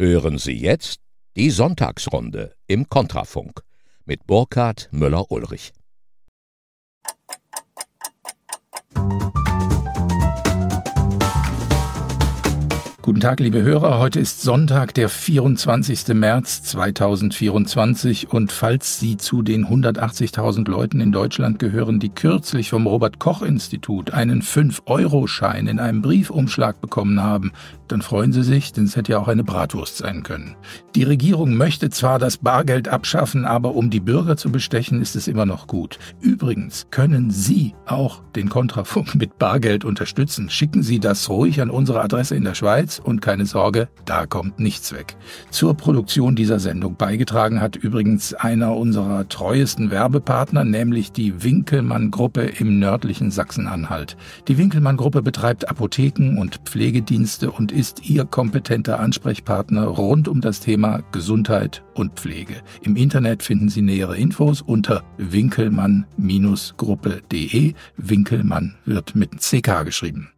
Hören Sie jetzt die Sonntagsrunde im Kontrafunk mit Burkhard Müller-Ulrich. Guten Tag, liebe Hörer. Heute ist Sonntag, der 24. März 2024. Und falls Sie zu den 180.000 Leuten in Deutschland gehören, die kürzlich vom Robert Koch Institut einen 5-Euro-Schein in einem Briefumschlag bekommen haben, dann freuen Sie sich, denn es hätte ja auch eine Bratwurst sein können. Die Regierung möchte zwar das Bargeld abschaffen, aber um die Bürger zu bestechen, ist es immer noch gut. Übrigens können Sie auch den Kontrafunk mit Bargeld unterstützen. Schicken Sie das ruhig an unsere Adresse in der Schweiz und keine Sorge, da kommt nichts weg. Zur Produktion dieser Sendung beigetragen hat übrigens einer unserer treuesten Werbepartner, nämlich die Winkelmann-Gruppe im nördlichen Sachsen-Anhalt. Die Winkelmann-Gruppe betreibt Apotheken und Pflegedienste und ist ihr kompetenter Ansprechpartner rund um das Thema Gesundheit und Pflege. Im Internet finden Sie nähere Infos unter winkelmann-gruppe.de. Winkelmann wird mit CK geschrieben.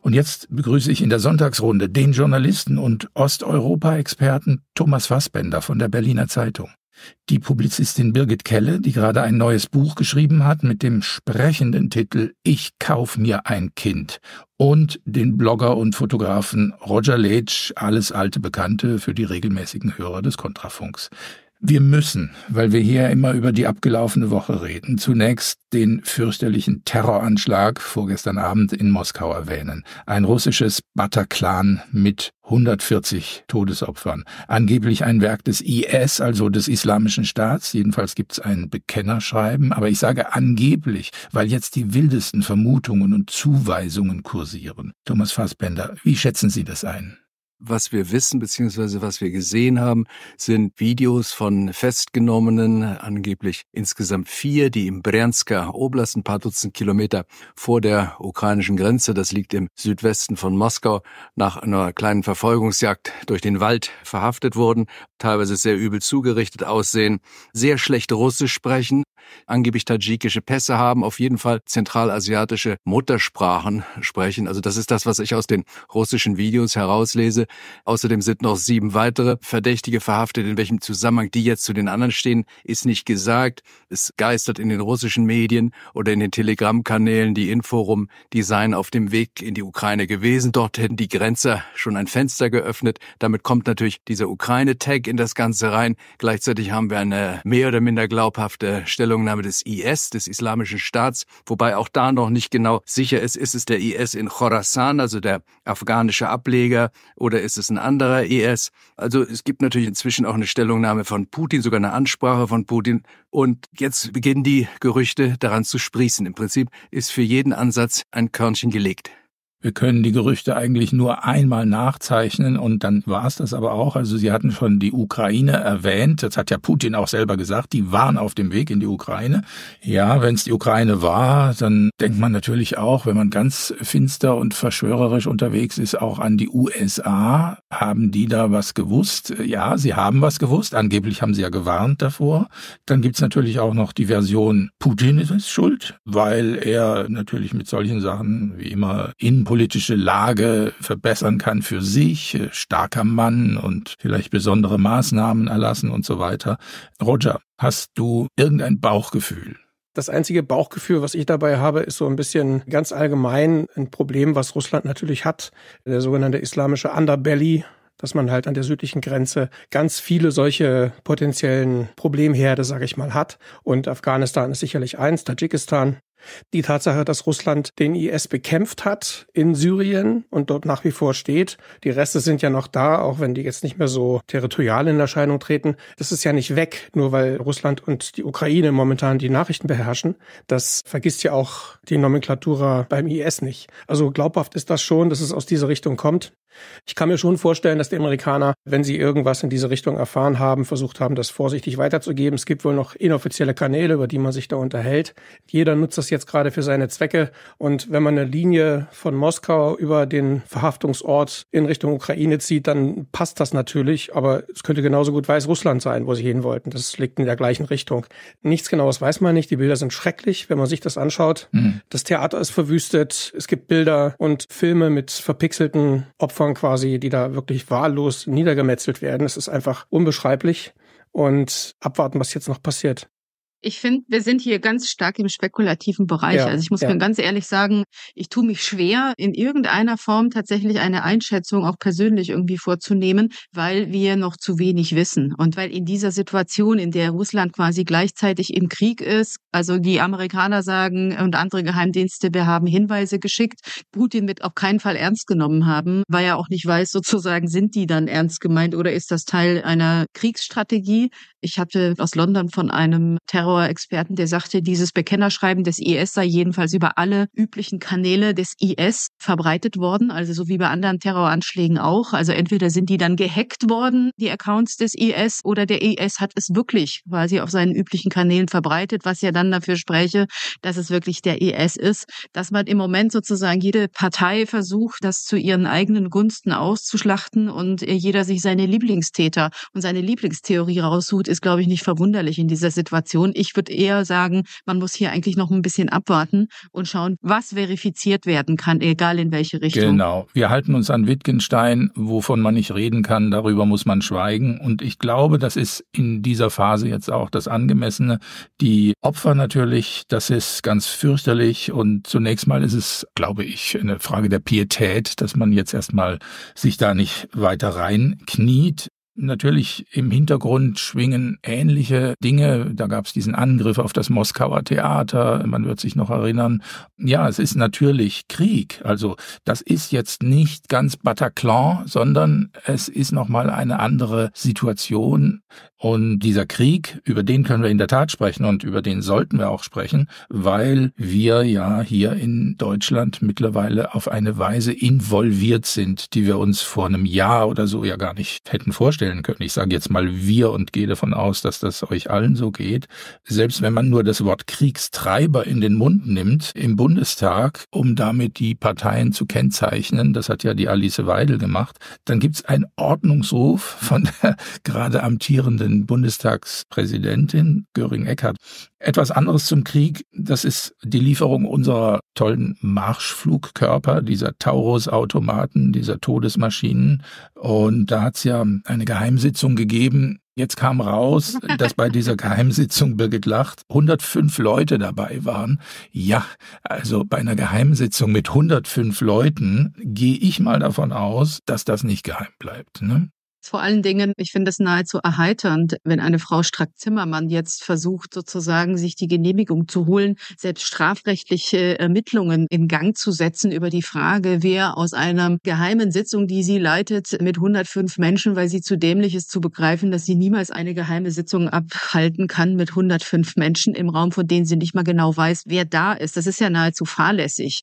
Und jetzt begrüße ich in der Sonntagsrunde den Journalisten und Osteuropa-Experten Thomas Fassbender von der Berliner Zeitung. Die Publizistin Birgit Kelle, die gerade ein neues Buch geschrieben hat mit dem sprechenden Titel Ich kauf mir ein Kind und den Blogger und Fotografen Roger Letsch, alles alte Bekannte für die regelmäßigen Hörer des Kontrafunks. Wir müssen, weil wir hier immer über die abgelaufene Woche reden, zunächst den fürchterlichen Terroranschlag vorgestern Abend in Moskau erwähnen. Ein russisches Bataclan mit 140 Todesopfern. Angeblich ein Werk des IS, also des Islamischen Staats. Jedenfalls gibt's ein Bekennerschreiben. Aber ich sage angeblich, weil jetzt die wildesten Vermutungen und Zuweisungen kursieren. Thomas Fassbender, wie schätzen Sie das ein? Was wir wissen beziehungsweise was wir gesehen haben, sind Videos von Festgenommenen, angeblich insgesamt vier, die im Bryansker Oblast, ein paar Dutzend Kilometer vor der ukrainischen Grenze, das liegt im Südwesten von Moskau, nach einer kleinen Verfolgungsjagd durch den Wald verhaftet wurden, teilweise sehr übel zugerichtet aussehen, sehr schlecht Russisch sprechen, angeblich tadschikische Pässe haben, auf jeden Fall zentralasiatische Muttersprachen sprechen. Also das ist das, was ich aus den russischen Videos herauslese. Außerdem sind noch sieben weitere Verdächtige verhaftet. In welchem Zusammenhang die jetzt zu den anderen stehen, ist nicht gesagt. Es geistert in den russischen Medien oder in den Telegram-Kanälen die Info die seien auf dem Weg in die Ukraine gewesen. Dort hätten die Grenzer schon ein Fenster geöffnet. Damit kommt natürlich dieser Ukraine-Tag in das Ganze rein. Gleichzeitig haben wir eine mehr oder minder glaubhafte Stellung Stellungnahme des IS, des Islamischen Staats, wobei auch da noch nicht genau sicher ist, ist es der IS in Khorasan, also der afghanische Ableger, oder ist es ein anderer IS. Also es gibt natürlich inzwischen auch eine Stellungnahme von Putin, sogar eine Ansprache von Putin. Und jetzt beginnen die Gerüchte daran zu sprießen. Im Prinzip ist für jeden Ansatz ein Körnchen gelegt wir können die Gerüchte eigentlich nur einmal nachzeichnen und dann war es das aber auch. Also Sie hatten schon die Ukraine erwähnt, das hat ja Putin auch selber gesagt, die waren auf dem Weg in die Ukraine. Ja, wenn es die Ukraine war, dann denkt man natürlich auch, wenn man ganz finster und verschwörerisch unterwegs ist, auch an die USA. Haben die da was gewusst? Ja, sie haben was gewusst, angeblich haben sie ja gewarnt davor. Dann gibt's natürlich auch noch die Version, Putin ist es schuld, weil er natürlich mit solchen Sachen wie immer in politische Lage verbessern kann für sich, äh, starker Mann und vielleicht besondere Maßnahmen erlassen und so weiter. Roger, hast du irgendein Bauchgefühl? Das einzige Bauchgefühl, was ich dabei habe, ist so ein bisschen ganz allgemein ein Problem, was Russland natürlich hat, der sogenannte islamische Underbelly, dass man halt an der südlichen Grenze ganz viele solche potenziellen Problemherde, sage ich mal, hat. Und Afghanistan ist sicherlich eins, Tadschikistan die Tatsache, dass Russland den IS bekämpft hat in Syrien und dort nach wie vor steht, die Reste sind ja noch da, auch wenn die jetzt nicht mehr so territorial in Erscheinung treten, das ist ja nicht weg, nur weil Russland und die Ukraine momentan die Nachrichten beherrschen. Das vergisst ja auch die Nomenklatura beim IS nicht. Also glaubhaft ist das schon, dass es aus dieser Richtung kommt. Ich kann mir schon vorstellen, dass die Amerikaner, wenn sie irgendwas in diese Richtung erfahren haben, versucht haben, das vorsichtig weiterzugeben. Es gibt wohl noch inoffizielle Kanäle, über die man sich da unterhält. Jeder nutzt das jetzt gerade für seine Zwecke. Und wenn man eine Linie von Moskau über den Verhaftungsort in Richtung Ukraine zieht, dann passt das natürlich. Aber es könnte genauso gut Weißrussland sein, wo sie hin wollten. Das liegt in der gleichen Richtung. Nichts Genaues weiß man nicht. Die Bilder sind schrecklich, wenn man sich das anschaut. Mhm. Das Theater ist verwüstet. Es gibt Bilder und Filme mit verpixelten Opfern Zuschauern quasi, die da wirklich wahllos niedergemetzelt werden. Es ist einfach unbeschreiblich und abwarten, was jetzt noch passiert. Ich finde, wir sind hier ganz stark im spekulativen Bereich. Ja, also ich muss ja. mir ganz ehrlich sagen, ich tue mich schwer, in irgendeiner Form tatsächlich eine Einschätzung auch persönlich irgendwie vorzunehmen, weil wir noch zu wenig wissen. Und weil in dieser Situation, in der Russland quasi gleichzeitig im Krieg ist, also die Amerikaner sagen und andere Geheimdienste, wir haben Hinweise geschickt, Putin wird auf keinen Fall ernst genommen haben, weil er auch nicht weiß, sozusagen, sind die dann ernst gemeint oder ist das Teil einer Kriegsstrategie? Ich hatte aus London von einem Terror Terrorexperten, der sagte, dieses Bekennerschreiben des IS sei jedenfalls über alle üblichen Kanäle des IS verbreitet worden, also so wie bei anderen Terroranschlägen auch. Also entweder sind die dann gehackt worden, die Accounts des IS, oder der IS hat es wirklich quasi auf seinen üblichen Kanälen verbreitet, was ja dann dafür spräche, dass es wirklich der IS ist, dass man im Moment sozusagen jede Partei versucht, das zu ihren eigenen Gunsten auszuschlachten und äh, jeder sich seine Lieblingstäter und seine Lieblingstheorie raussucht, ist, glaube ich, nicht verwunderlich in dieser Situation ich würde eher sagen, man muss hier eigentlich noch ein bisschen abwarten und schauen, was verifiziert werden kann, egal in welche Richtung. Genau. Wir halten uns an Wittgenstein, wovon man nicht reden kann, darüber muss man schweigen. Und ich glaube, das ist in dieser Phase jetzt auch das Angemessene. Die Opfer natürlich, das ist ganz fürchterlich. Und zunächst mal ist es, glaube ich, eine Frage der Pietät, dass man jetzt erstmal sich da nicht weiter reinkniet. Natürlich im Hintergrund schwingen ähnliche Dinge. Da gab es diesen Angriff auf das Moskauer Theater, man wird sich noch erinnern. Ja, es ist natürlich Krieg. Also das ist jetzt nicht ganz Bataclan, sondern es ist nochmal eine andere Situation. Und dieser Krieg, über den können wir in der Tat sprechen und über den sollten wir auch sprechen, weil wir ja hier in Deutschland mittlerweile auf eine Weise involviert sind, die wir uns vor einem Jahr oder so ja gar nicht hätten vorstellen vorstellen können. Ich sage jetzt mal wir und gehe davon aus, dass das euch allen so geht. Selbst wenn man nur das Wort Kriegstreiber in den Mund nimmt im Bundestag, um damit die Parteien zu kennzeichnen, das hat ja die Alice Weidel gemacht, dann gibt es einen Ordnungsruf von der gerade amtierenden Bundestagspräsidentin Göring-Eckardt. Etwas anderes zum Krieg, das ist die Lieferung unserer tollen Marschflugkörper, dieser Taurus-Automaten, dieser Todesmaschinen. Und da hat es ja eine geheime Geheimsitzung gegeben. Jetzt kam raus, dass bei dieser Geheimsitzung Birgit Lacht 105 Leute dabei waren. Ja, also bei einer Geheimsitzung mit 105 Leuten gehe ich mal davon aus, dass das nicht geheim bleibt. Ne? Vor allen Dingen, ich finde es nahezu erheiternd, wenn eine Frau Strack-Zimmermann jetzt versucht, sozusagen sich die Genehmigung zu holen, selbst strafrechtliche Ermittlungen in Gang zu setzen über die Frage, wer aus einer geheimen Sitzung, die sie leitet, mit 105 Menschen, weil sie zu dämlich ist zu begreifen, dass sie niemals eine geheime Sitzung abhalten kann mit 105 Menschen im Raum, von denen sie nicht mal genau weiß, wer da ist. Das ist ja nahezu fahrlässig.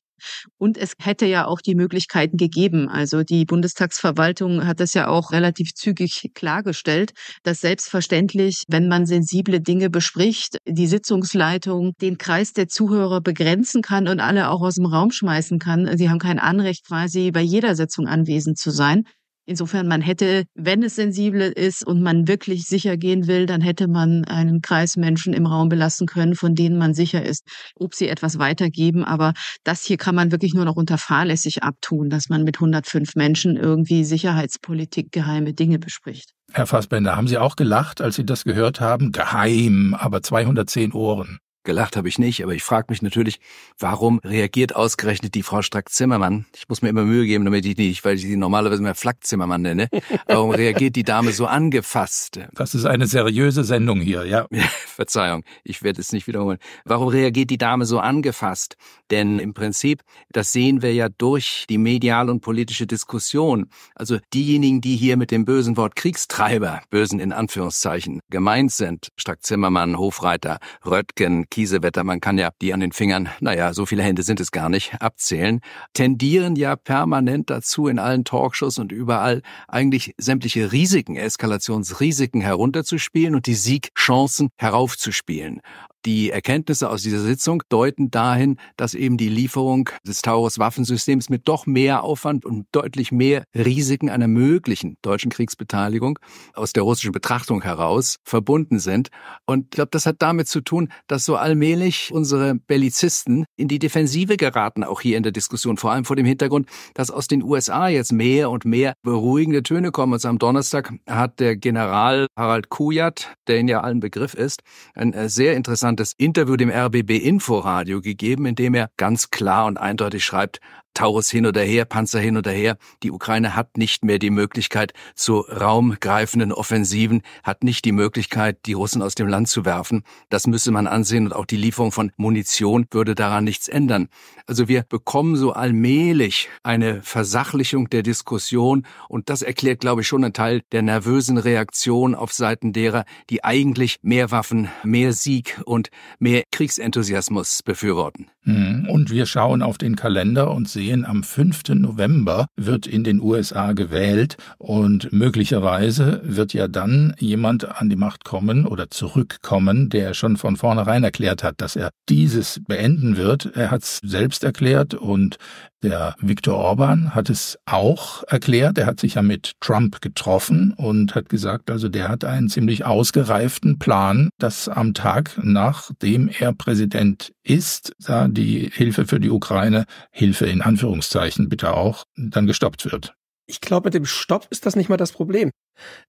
Und es hätte ja auch die Möglichkeiten gegeben. Also die Bundestagsverwaltung hat das ja auch relativ zügig klargestellt, dass selbstverständlich, wenn man sensible Dinge bespricht, die Sitzungsleitung den Kreis der Zuhörer begrenzen kann und alle auch aus dem Raum schmeißen kann. Sie haben kein Anrecht, quasi bei jeder Sitzung anwesend zu sein. Insofern, man hätte, wenn es sensible ist und man wirklich sicher gehen will, dann hätte man einen Kreis Menschen im Raum belassen können, von denen man sicher ist, ob sie etwas weitergeben. Aber das hier kann man wirklich nur noch unter fahrlässig abtun, dass man mit 105 Menschen irgendwie Sicherheitspolitik, geheime Dinge bespricht. Herr Fassbender, haben Sie auch gelacht, als Sie das gehört haben? Geheim, aber 210 Ohren. Gelacht habe ich nicht, aber ich frage mich natürlich, warum reagiert ausgerechnet die Frau Strack-Zimmermann? Ich muss mir immer Mühe geben, damit ich nicht, weil ich sie normalerweise mehr Flack-Zimmermann nenne. Warum reagiert die Dame so angefasst? Das ist eine seriöse Sendung hier, ja. Verzeihung, ich werde es nicht wiederholen. Warum reagiert die Dame so angefasst? Denn im Prinzip, das sehen wir ja durch die medial und politische Diskussion. Also diejenigen, die hier mit dem bösen Wort Kriegstreiber, bösen in Anführungszeichen, gemeint sind, Strack-Zimmermann, Hofreiter, Röttgen, Kiesewetter, man kann ja die an den Fingern, naja, so viele Hände sind es gar nicht, abzählen, tendieren ja permanent dazu, in allen Talkshows und überall eigentlich sämtliche Risiken, Eskalationsrisiken herunterzuspielen und die Siegchancen heraufzuspielen. Die Erkenntnisse aus dieser Sitzung deuten dahin, dass eben die Lieferung des Taurus-Waffensystems mit doch mehr Aufwand und deutlich mehr Risiken einer möglichen deutschen Kriegsbeteiligung aus der russischen Betrachtung heraus verbunden sind. Und ich glaube, das hat damit zu tun, dass so allmählich unsere Bellizisten in die Defensive geraten, auch hier in der Diskussion, vor allem vor dem Hintergrund, dass aus den USA jetzt mehr und mehr beruhigende Töne kommen. Also am Donnerstag hat der General Harald Kujat, der in ja allen Begriff ist, ein äh, sehr interessantes interessantes Interview dem RBB Inforadio gegeben, in dem er ganz klar und eindeutig schreibt, Taurus hin oder her, Panzer hin oder her. Die Ukraine hat nicht mehr die Möglichkeit zu raumgreifenden Offensiven, hat nicht die Möglichkeit, die Russen aus dem Land zu werfen. Das müsste man ansehen und auch die Lieferung von Munition würde daran nichts ändern. Also wir bekommen so allmählich eine Versachlichung der Diskussion und das erklärt, glaube ich, schon einen Teil der nervösen Reaktion auf Seiten derer, die eigentlich mehr Waffen, mehr Sieg und mehr Kriegsenthusiasmus befürworten. Hm, und wir schauen auf den Kalender und sehen, sehen, am 5. November wird in den USA gewählt und möglicherweise wird ja dann jemand an die Macht kommen oder zurückkommen, der schon von vornherein erklärt hat, dass er dieses beenden wird. Er hat es selbst erklärt und der Viktor Orban hat es auch erklärt. Er hat sich ja mit Trump getroffen und hat gesagt, also der hat einen ziemlich ausgereiften Plan, dass am Tag, nachdem er Präsident ist, da die Hilfe für die Ukraine, Hilfe in Anführungszeichen bitte auch, dann gestoppt wird. Ich glaube, mit dem Stopp ist das nicht mal das Problem.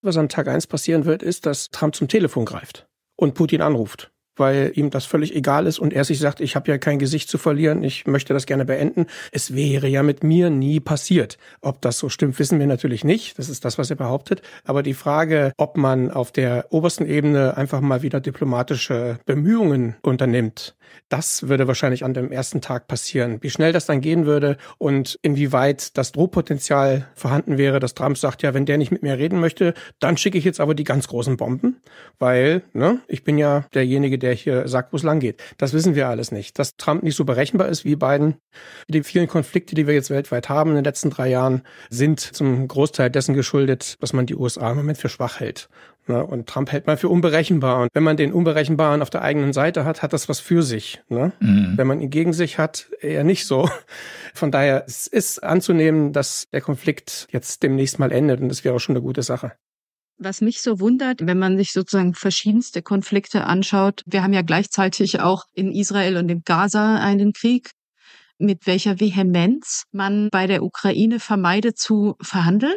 Was am Tag eins passieren wird, ist, dass Trump zum Telefon greift und Putin anruft weil ihm das völlig egal ist und er sich sagt, ich habe ja kein Gesicht zu verlieren, ich möchte das gerne beenden. Es wäre ja mit mir nie passiert. Ob das so stimmt, wissen wir natürlich nicht. Das ist das, was er behauptet. Aber die Frage, ob man auf der obersten Ebene einfach mal wieder diplomatische Bemühungen unternimmt, das würde wahrscheinlich an dem ersten Tag passieren. Wie schnell das dann gehen würde und inwieweit das Drohpotenzial vorhanden wäre, dass Trump sagt, ja, wenn der nicht mit mir reden möchte, dann schicke ich jetzt aber die ganz großen Bomben, weil ne, ich bin ja derjenige, der hier sagt, wo es lang geht. Das wissen wir alles nicht. Dass Trump nicht so berechenbar ist wie Biden. Die vielen Konflikte, die wir jetzt weltweit haben in den letzten drei Jahren, sind zum Großteil dessen geschuldet, dass man die USA im Moment für schwach hält. Ne? Und Trump hält man für unberechenbar. Und wenn man den Unberechenbaren auf der eigenen Seite hat, hat das was für sich. Ne? Mhm. Wenn man ihn gegen sich hat, eher nicht so. Von daher es ist anzunehmen, dass der Konflikt jetzt demnächst mal endet und das wäre auch schon eine gute Sache. Was mich so wundert, wenn man sich sozusagen verschiedenste Konflikte anschaut, wir haben ja gleichzeitig auch in Israel und in Gaza einen Krieg, mit welcher Vehemenz man bei der Ukraine vermeidet zu verhandeln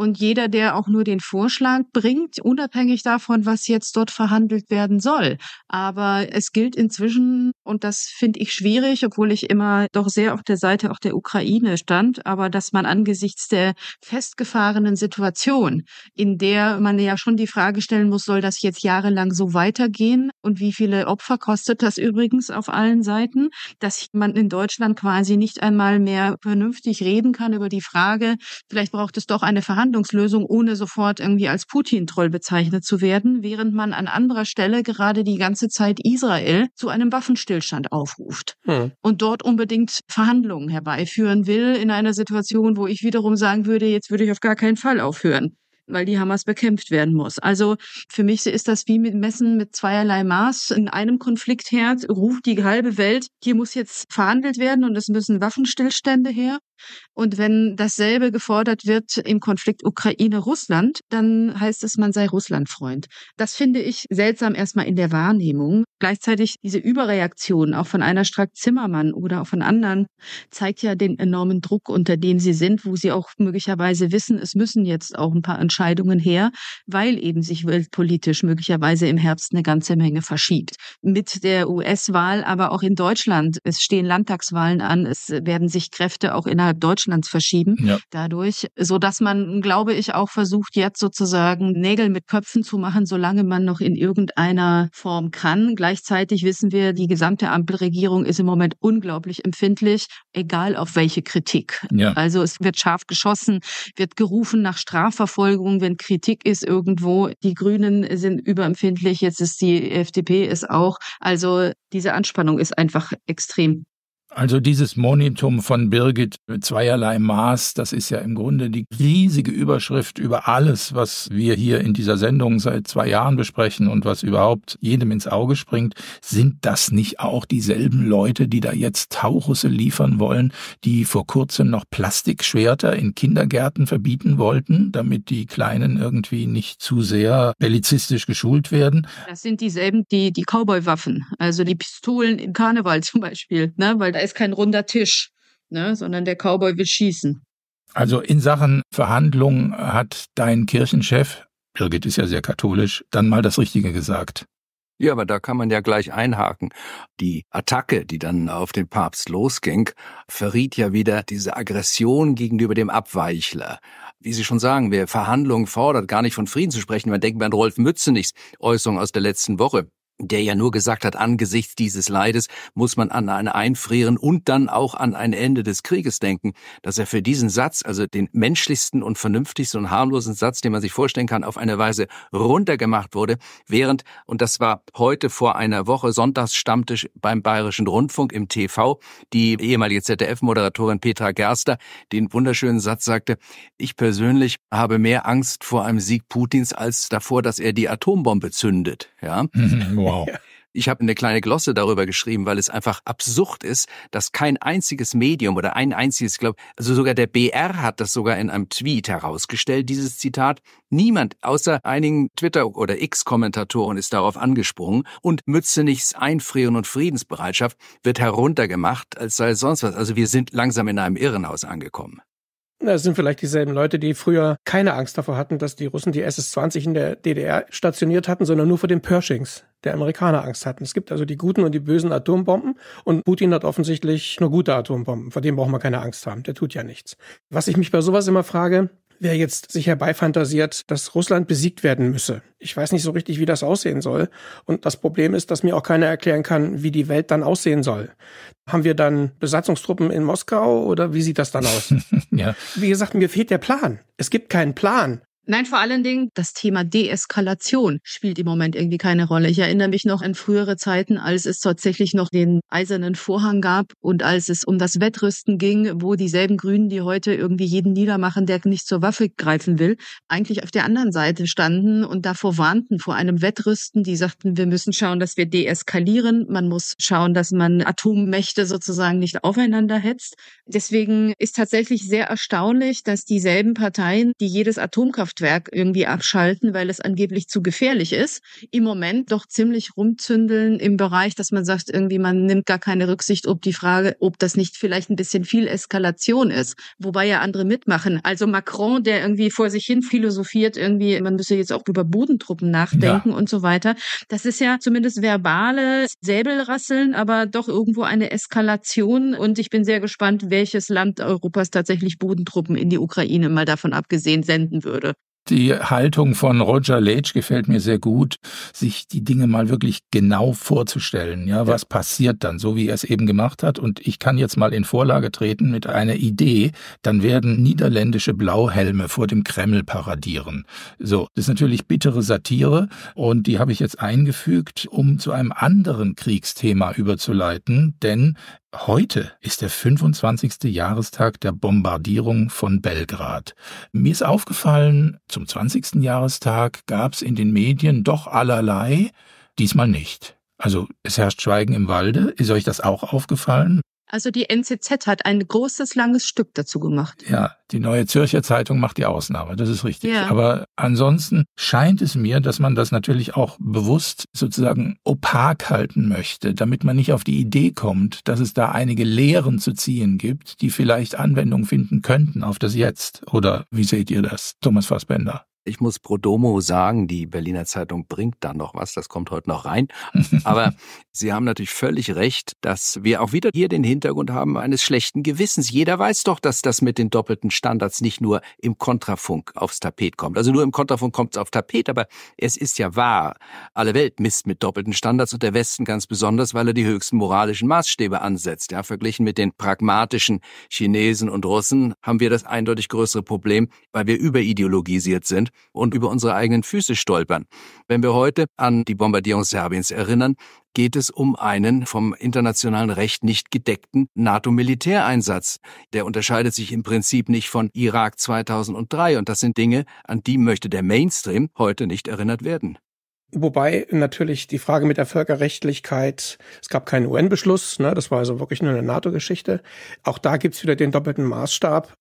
und jeder, der auch nur den Vorschlag bringt, unabhängig davon, was jetzt dort verhandelt werden soll. Aber es gilt inzwischen, und das finde ich schwierig, obwohl ich immer doch sehr auf der Seite auch der Ukraine stand, aber dass man angesichts der festgefahrenen Situation, in der man ja schon die Frage stellen muss, soll das jetzt jahrelang so weitergehen? Und wie viele Opfer kostet das übrigens auf allen Seiten? Dass man in Deutschland quasi nicht einmal mehr vernünftig reden kann über die Frage, vielleicht braucht es doch eine Verhandlung Verhandlungslösung, ohne sofort irgendwie als Putin-Troll bezeichnet zu werden, während man an anderer Stelle gerade die ganze Zeit Israel zu einem Waffenstillstand aufruft hm. und dort unbedingt Verhandlungen herbeiführen will in einer Situation, wo ich wiederum sagen würde, jetzt würde ich auf gar keinen Fall aufhören weil die Hamas bekämpft werden muss. Also für mich ist das wie mit Messen mit zweierlei Maß. In einem Konfliktherd ruft die halbe Welt, hier muss jetzt verhandelt werden und es müssen Waffenstillstände her. Und wenn dasselbe gefordert wird im Konflikt Ukraine-Russland, dann heißt es, man sei Russlandfreund. Das finde ich seltsam erstmal in der Wahrnehmung. Gleichzeitig diese Überreaktion auch von einer Strack-Zimmermann oder auch von anderen zeigt ja den enormen Druck, unter dem sie sind, wo sie auch möglicherweise wissen, es müssen jetzt auch ein paar Entscheidungen her, weil eben sich weltpolitisch möglicherweise im Herbst eine ganze Menge verschiebt. Mit der US-Wahl, aber auch in Deutschland, es stehen Landtagswahlen an, es werden sich Kräfte auch innerhalb innerhalb Deutschlands verschieben ja. dadurch, so dass man, glaube ich, auch versucht, jetzt sozusagen Nägel mit Köpfen zu machen, solange man noch in irgendeiner Form kann. Gleichzeitig wissen wir, die gesamte Ampelregierung ist im Moment unglaublich empfindlich, egal auf welche Kritik. Ja. Also es wird scharf geschossen, wird gerufen nach Strafverfolgung, wenn Kritik ist irgendwo. Die Grünen sind überempfindlich, jetzt ist die FDP ist auch. Also diese Anspannung ist einfach extrem. Also dieses Monitum von Birgit zweierlei Maß, das ist ja im Grunde die riesige Überschrift über alles, was wir hier in dieser Sendung seit zwei Jahren besprechen und was überhaupt jedem ins Auge springt. Sind das nicht auch dieselben Leute, die da jetzt Tauchusse liefern wollen, die vor kurzem noch Plastikschwerter in Kindergärten verbieten wollten, damit die Kleinen irgendwie nicht zu sehr bellizistisch geschult werden? Das sind dieselben, die die Cowboy-Waffen, also die Pistolen im Karneval zum Beispiel, ne? weil da ist kein runder Tisch, ne, sondern der Cowboy will schießen. Also in Sachen Verhandlungen hat dein Kirchenchef, Birgit ist ja sehr katholisch, dann mal das Richtige gesagt. Ja, aber da kann man ja gleich einhaken. Die Attacke, die dann auf den Papst losging, verriet ja wieder diese Aggression gegenüber dem Abweichler. Wie Sie schon sagen, wer Verhandlungen fordert, gar nicht von Frieden zu sprechen, man denkt an Rolf Mützenichs Äußerung aus der letzten Woche der ja nur gesagt hat, angesichts dieses Leides muss man an ein Einfrieren und dann auch an ein Ende des Krieges denken, dass er für diesen Satz, also den menschlichsten und vernünftigsten und harmlosen Satz, den man sich vorstellen kann, auf eine Weise runtergemacht wurde, während, und das war heute vor einer Woche, Sonntagsstammtisch beim Bayerischen Rundfunk im TV, die ehemalige ZDF-Moderatorin Petra Gerster den wunderschönen Satz sagte, ich persönlich habe mehr Angst vor einem Sieg Putins als davor, dass er die Atombombe zündet. Ja. Wow. Wow. Ich habe eine kleine Glosse darüber geschrieben, weil es einfach absurd ist, dass kein einziges Medium oder ein einziges, glaube also sogar der BR hat das sogar in einem Tweet herausgestellt, dieses Zitat. Niemand außer einigen Twitter- oder X-Kommentatoren ist darauf angesprungen und Mützenichs Einfrieren und Friedensbereitschaft wird heruntergemacht, als sei sonst was. Also wir sind langsam in einem Irrenhaus angekommen. Das sind vielleicht dieselben Leute, die früher keine Angst davor hatten, dass die Russen die SS-20 in der DDR stationiert hatten, sondern nur vor den Pershings der Amerikaner Angst hatten. Es gibt also die guten und die bösen Atombomben und Putin hat offensichtlich nur gute Atombomben. Vor dem braucht man keine Angst haben. Der tut ja nichts. Was ich mich bei sowas immer frage, wer jetzt sich herbeifantasiert, dass Russland besiegt werden müsse. Ich weiß nicht so richtig, wie das aussehen soll. Und das Problem ist, dass mir auch keiner erklären kann, wie die Welt dann aussehen soll. Haben wir dann Besatzungstruppen in Moskau oder wie sieht das dann aus? ja. Wie gesagt, mir fehlt der Plan. Es gibt keinen Plan. Nein, vor allen Dingen das Thema Deeskalation spielt im Moment irgendwie keine Rolle. Ich erinnere mich noch an frühere Zeiten, als es tatsächlich noch den eisernen Vorhang gab und als es um das Wettrüsten ging, wo dieselben Grünen, die heute irgendwie jeden niedermachen, der nicht zur Waffe greifen will, eigentlich auf der anderen Seite standen und davor warnten vor einem Wettrüsten. Die sagten, wir müssen schauen, dass wir deeskalieren. Man muss schauen, dass man Atommächte sozusagen nicht aufeinander hetzt. Deswegen ist tatsächlich sehr erstaunlich, dass dieselben Parteien, die jedes Atomkraft Kraftwerk irgendwie abschalten, weil es angeblich zu gefährlich ist. Im Moment doch ziemlich rumzündeln im Bereich, dass man sagt, irgendwie man nimmt gar keine Rücksicht, ob die Frage, ob das nicht vielleicht ein bisschen viel Eskalation ist, wobei ja andere mitmachen. Also Macron, der irgendwie vor sich hin philosophiert, irgendwie, man müsse jetzt auch über Bodentruppen nachdenken ja. und so weiter. Das ist ja zumindest verbale Säbelrasseln, aber doch irgendwo eine Eskalation. Und ich bin sehr gespannt, welches Land Europas tatsächlich Bodentruppen in die Ukraine mal davon abgesehen senden würde. Die Haltung von Roger Leitch gefällt mir sehr gut, sich die Dinge mal wirklich genau vorzustellen. Ja, was ja. passiert dann, so wie er es eben gemacht hat? Und ich kann jetzt mal in Vorlage treten mit einer Idee, dann werden niederländische Blauhelme vor dem Kreml paradieren. So, das ist natürlich bittere Satire und die habe ich jetzt eingefügt, um zu einem anderen Kriegsthema überzuleiten, denn Heute ist der 25. Jahrestag der Bombardierung von Belgrad. Mir ist aufgefallen, zum 20. Jahrestag gab es in den Medien doch allerlei, diesmal nicht. Also es herrscht Schweigen im Walde. Ist euch das auch aufgefallen? Also die NZZ hat ein großes, langes Stück dazu gemacht. Ja, die Neue Zürcher Zeitung macht die Ausnahme, das ist richtig. Ja. Aber ansonsten scheint es mir, dass man das natürlich auch bewusst sozusagen opak halten möchte, damit man nicht auf die Idee kommt, dass es da einige Lehren zu ziehen gibt, die vielleicht Anwendung finden könnten auf das Jetzt. Oder wie seht ihr das, Thomas Fassbender? ich muss pro domo sagen, die Berliner Zeitung bringt da noch was, das kommt heute noch rein. Aber Sie haben natürlich völlig recht, dass wir auch wieder hier den Hintergrund haben eines schlechten Gewissens. Jeder weiß doch, dass das mit den doppelten Standards nicht nur im Kontrafunk aufs Tapet kommt. Also nur im Kontrafunk kommt es auf Tapet, aber es ist ja wahr. Alle Welt misst mit doppelten Standards und der Westen ganz besonders, weil er die höchsten moralischen Maßstäbe ansetzt. Ja, verglichen mit den pragmatischen Chinesen und Russen haben wir das eindeutig größere Problem, weil wir überideologisiert sind und über unsere eigenen Füße stolpern. Wenn wir heute an die Bombardierung Serbiens erinnern, geht es um einen vom internationalen Recht nicht gedeckten NATO-Militäreinsatz. Der unterscheidet sich im Prinzip nicht von Irak 2003 und das sind Dinge, an die möchte der Mainstream heute nicht erinnert werden. Wobei natürlich die Frage mit der Völkerrechtlichkeit, es gab keinen UN-Beschluss, ne, das war also wirklich nur eine NATO-Geschichte. Auch da gibt's wieder den doppelten Maßstab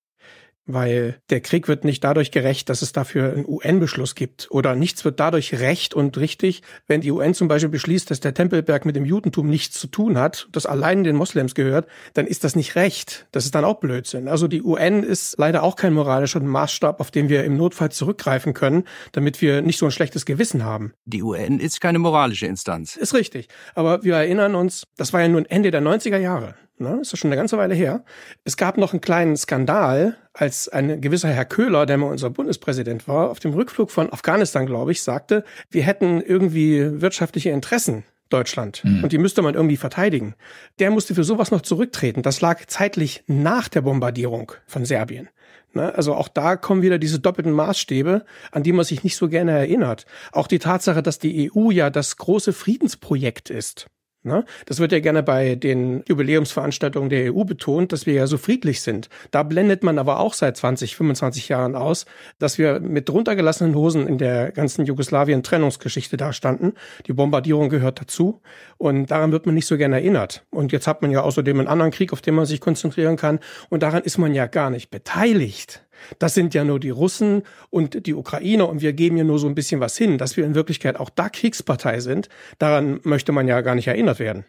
weil der Krieg wird nicht dadurch gerecht, dass es dafür einen UN-Beschluss gibt. Oder nichts wird dadurch recht und richtig, wenn die UN zum Beispiel beschließt, dass der Tempelberg mit dem Judentum nichts zu tun hat, das allein den Moslems gehört, dann ist das nicht recht. Das ist dann auch Blödsinn. Also die UN ist leider auch kein moralischer Maßstab, auf den wir im Notfall zurückgreifen können, damit wir nicht so ein schlechtes Gewissen haben. Die UN ist keine moralische Instanz. Ist richtig. Aber wir erinnern uns, das war ja nun Ende der 90er Jahre ne, ist das schon eine ganze Weile her. Es gab noch einen kleinen Skandal, als ein gewisser Herr Köhler, der mal unser Bundespräsident war, auf dem Rückflug von Afghanistan, glaube ich, sagte, wir hätten irgendwie wirtschaftliche Interessen Deutschland. Mhm. Und die müsste man irgendwie verteidigen. Der musste für sowas noch zurücktreten. Das lag zeitlich nach der Bombardierung von Serbien. Ne? Also auch da kommen wieder diese doppelten Maßstäbe, an die man sich nicht so gerne erinnert. Auch die Tatsache, dass die EU ja das große Friedensprojekt ist. Ne? Das wird ja gerne bei den Jubiläumsveranstaltungen der EU betont, dass wir ja so friedlich sind. Da blendet man aber auch seit 20, 25 Jahren aus, dass wir mit runtergelassenen Hosen in der ganzen Jugoslawien-Trennungsgeschichte dastanden. Die Bombardierung gehört dazu und daran wird man nicht so gerne erinnert. Und jetzt hat man ja außerdem einen anderen Krieg, auf den man sich konzentrieren kann und daran ist man ja gar nicht beteiligt. Das sind ja nur die Russen und die Ukrainer und wir geben ja nur so ein bisschen was hin, dass wir in Wirklichkeit auch da Kriegspartei sind. Daran möchte man ja gar nicht erinnert werden.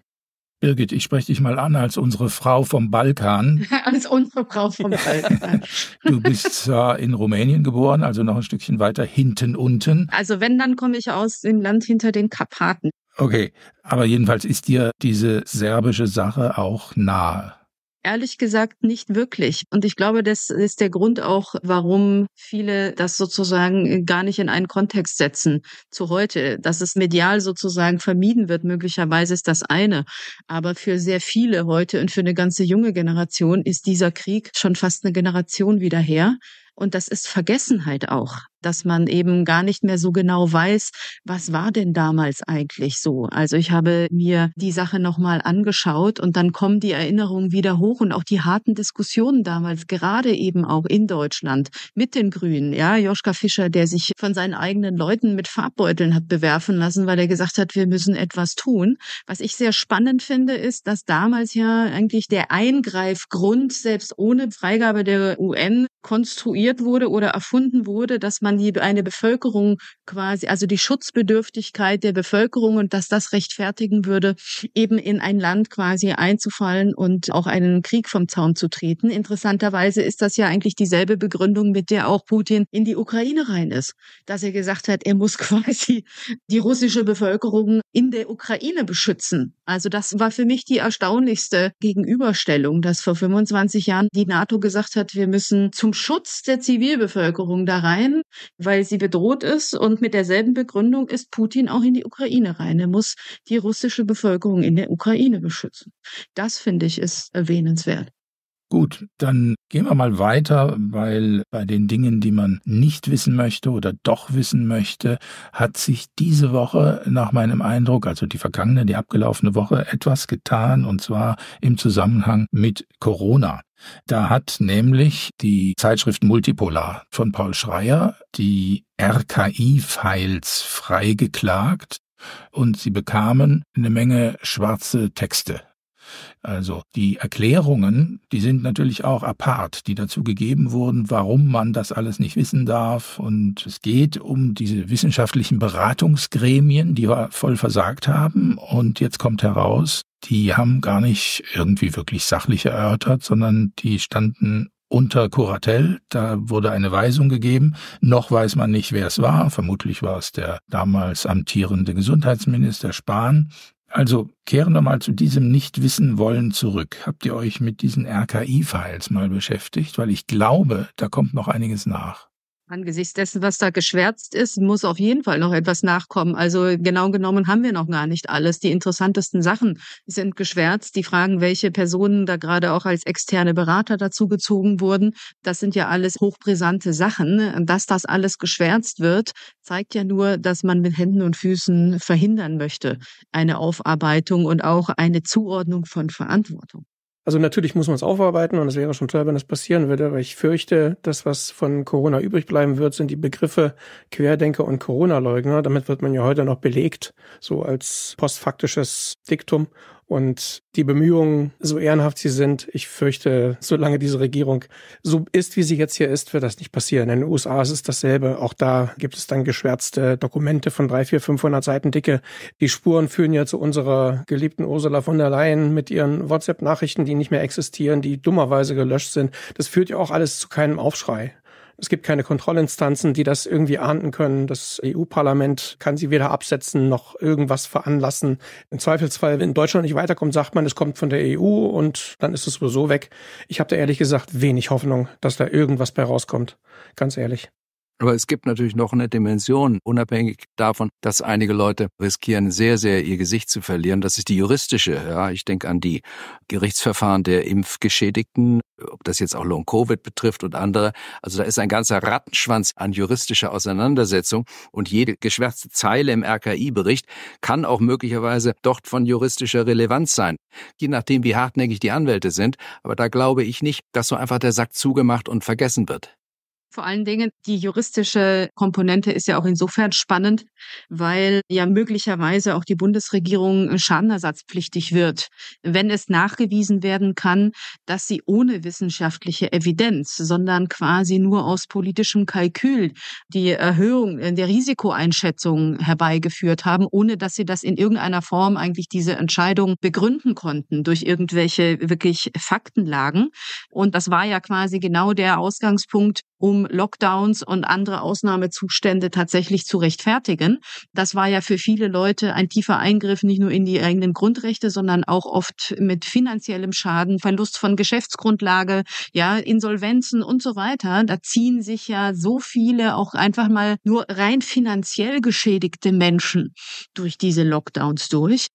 Birgit, ich spreche dich mal an als unsere Frau vom Balkan. als unsere Frau vom Balkan. du bist zwar in Rumänien geboren, also noch ein Stückchen weiter hinten unten. Also wenn, dann komme ich aus dem Land hinter den Karpaten. Okay, aber jedenfalls ist dir diese serbische Sache auch nahe. Ehrlich gesagt nicht wirklich. Und ich glaube, das ist der Grund auch, warum viele das sozusagen äh, gar nicht in einen Kontext setzen zu heute. Dass es medial sozusagen vermieden wird, möglicherweise ist das eine. Aber für sehr viele heute und für eine ganze junge Generation ist dieser Krieg schon fast eine Generation wieder her. Und das ist Vergessenheit auch dass man eben gar nicht mehr so genau weiß, was war denn damals eigentlich so. Also ich habe mir die Sache nochmal angeschaut und dann kommen die Erinnerungen wieder hoch und auch die harten Diskussionen damals, gerade eben auch in Deutschland mit den Grünen. Ja, Joschka Fischer, der sich von seinen eigenen Leuten mit Farbbeuteln hat bewerfen lassen, weil er gesagt hat, wir müssen etwas tun. Was ich sehr spannend finde, ist, dass damals ja eigentlich der Eingreifgrund selbst ohne Freigabe der UN konstruiert wurde oder erfunden wurde, dass man man die, eine Bevölkerung quasi, also die Schutzbedürftigkeit der Bevölkerung und dass das rechtfertigen würde, eben in ein Land quasi einzufallen und auch einen Krieg vom Zaun zu treten. Interessanterweise ist das ja eigentlich dieselbe Begründung, mit der auch Putin in die Ukraine rein ist, dass er gesagt hat, er muss quasi die russische Bevölkerung in der Ukraine beschützen also das war für mich die erstaunlichste Gegenüberstellung, dass vor 25 Jahren die NATO gesagt hat, wir müssen zum Schutz der Zivilbevölkerung da rein, weil sie bedroht ist. Und mit derselben Begründung ist Putin auch in die Ukraine rein. Er muss die russische Bevölkerung in der Ukraine beschützen. Das finde ich ist erwähnenswert. Gut, dann gehen wir mal weiter, weil bei den Dingen, die man nicht wissen möchte oder doch wissen möchte, hat sich diese Woche nach meinem Eindruck, also die vergangene, die abgelaufene Woche, etwas getan, und zwar im Zusammenhang mit Corona. Da hat nämlich die Zeitschrift Multipolar von Paul Schreier die RKI-Files freigeklagt und sie bekamen eine Menge schwarze Texte also die Erklärungen, die sind natürlich auch apart, die dazu gegeben wurden, warum man das alles nicht wissen darf. Und es geht um diese wissenschaftlichen Beratungsgremien, die voll versagt haben. Und jetzt kommt heraus, die haben gar nicht irgendwie wirklich sachlich erörtert, sondern die standen unter Kuratell. Da wurde eine Weisung gegeben. Noch weiß man nicht, wer es war. Vermutlich war es der damals amtierende Gesundheitsminister Spahn. Also kehren wir mal zu diesem Nicht-Wissen-Wollen zurück. Habt ihr euch mit diesen RKI-Files mal beschäftigt? Weil ich glaube, da kommt noch einiges nach. Angesichts dessen, was da geschwärzt ist, muss auf jeden Fall noch etwas nachkommen. Also genau genommen haben wir noch gar nicht alles. Die interessantesten Sachen sind geschwärzt. Die Fragen, welche Personen da gerade auch als externe Berater dazugezogen wurden, das sind ja alles hochbrisante Sachen. Dass das alles geschwärzt wird, zeigt ja nur, dass man mit Händen und Füßen verhindern möchte, eine Aufarbeitung und auch eine Zuordnung von Verantwortung. Also natürlich muss man es aufarbeiten und es wäre schon toll, wenn das passieren würde, aber ich fürchte, das, was von Corona übrig bleiben wird, sind die Begriffe Querdenker und Corona-Leugner. Damit wird man ja heute noch belegt, so als postfaktisches Diktum. Und die Bemühungen, so ehrenhaft sie sind, ich fürchte, solange diese Regierung so ist, wie sie jetzt hier ist, wird das nicht passieren. In den USA ist es dasselbe. Auch da gibt es dann geschwärzte Dokumente von drei, vier, 500 Seiten dicke. Die Spuren führen ja zu unserer geliebten Ursula von der Leyen mit ihren WhatsApp-Nachrichten, die nicht mehr existieren, die dummerweise gelöscht sind. Das führt ja auch alles zu keinem Aufschrei. Es gibt keine Kontrollinstanzen, die das irgendwie ahnden können. Das EU-Parlament kann sie weder absetzen noch irgendwas veranlassen. Im Zweifelsfall, wenn Deutschland nicht weiterkommt, sagt man, es kommt von der EU und dann ist es sowieso weg. Ich habe da ehrlich gesagt wenig Hoffnung, dass da irgendwas bei rauskommt. Ganz ehrlich. Aber es gibt natürlich noch eine Dimension, unabhängig davon, dass einige Leute riskieren, sehr, sehr ihr Gesicht zu verlieren. Das ist die juristische. Ja, ich denke an die Gerichtsverfahren der Impfgeschädigten, ob das jetzt auch Long-Covid betrifft und andere. Also da ist ein ganzer Rattenschwanz an juristischer Auseinandersetzung und jede geschwärzte Zeile im RKI-Bericht kann auch möglicherweise dort von juristischer Relevanz sein. Je nachdem, wie hartnäckig die Anwälte sind. Aber da glaube ich nicht, dass so einfach der Sack zugemacht und vergessen wird. Vor allen Dingen die juristische Komponente ist ja auch insofern spannend, weil ja möglicherweise auch die Bundesregierung äh, schadenersatzpflichtig wird, wenn es nachgewiesen werden kann, dass sie ohne wissenschaftliche Evidenz, sondern quasi nur aus politischem Kalkül die Erhöhung äh, der Risikoeinschätzung herbeigeführt haben, ohne dass sie das in irgendeiner Form eigentlich diese Entscheidung begründen konnten durch irgendwelche wirklich Faktenlagen. Und das war ja quasi genau der Ausgangspunkt, um Lockdowns und andere Ausnahmezustände tatsächlich zu rechtfertigen. Das war ja für viele Leute ein tiefer Eingriff, nicht nur in die eigenen Grundrechte, sondern auch oft mit finanziellem Schaden, Verlust von Geschäftsgrundlage, ja, Insolvenzen und so weiter. Da ziehen sich ja so viele auch einfach mal nur rein finanziell geschädigte Menschen durch diese Lockdowns durch.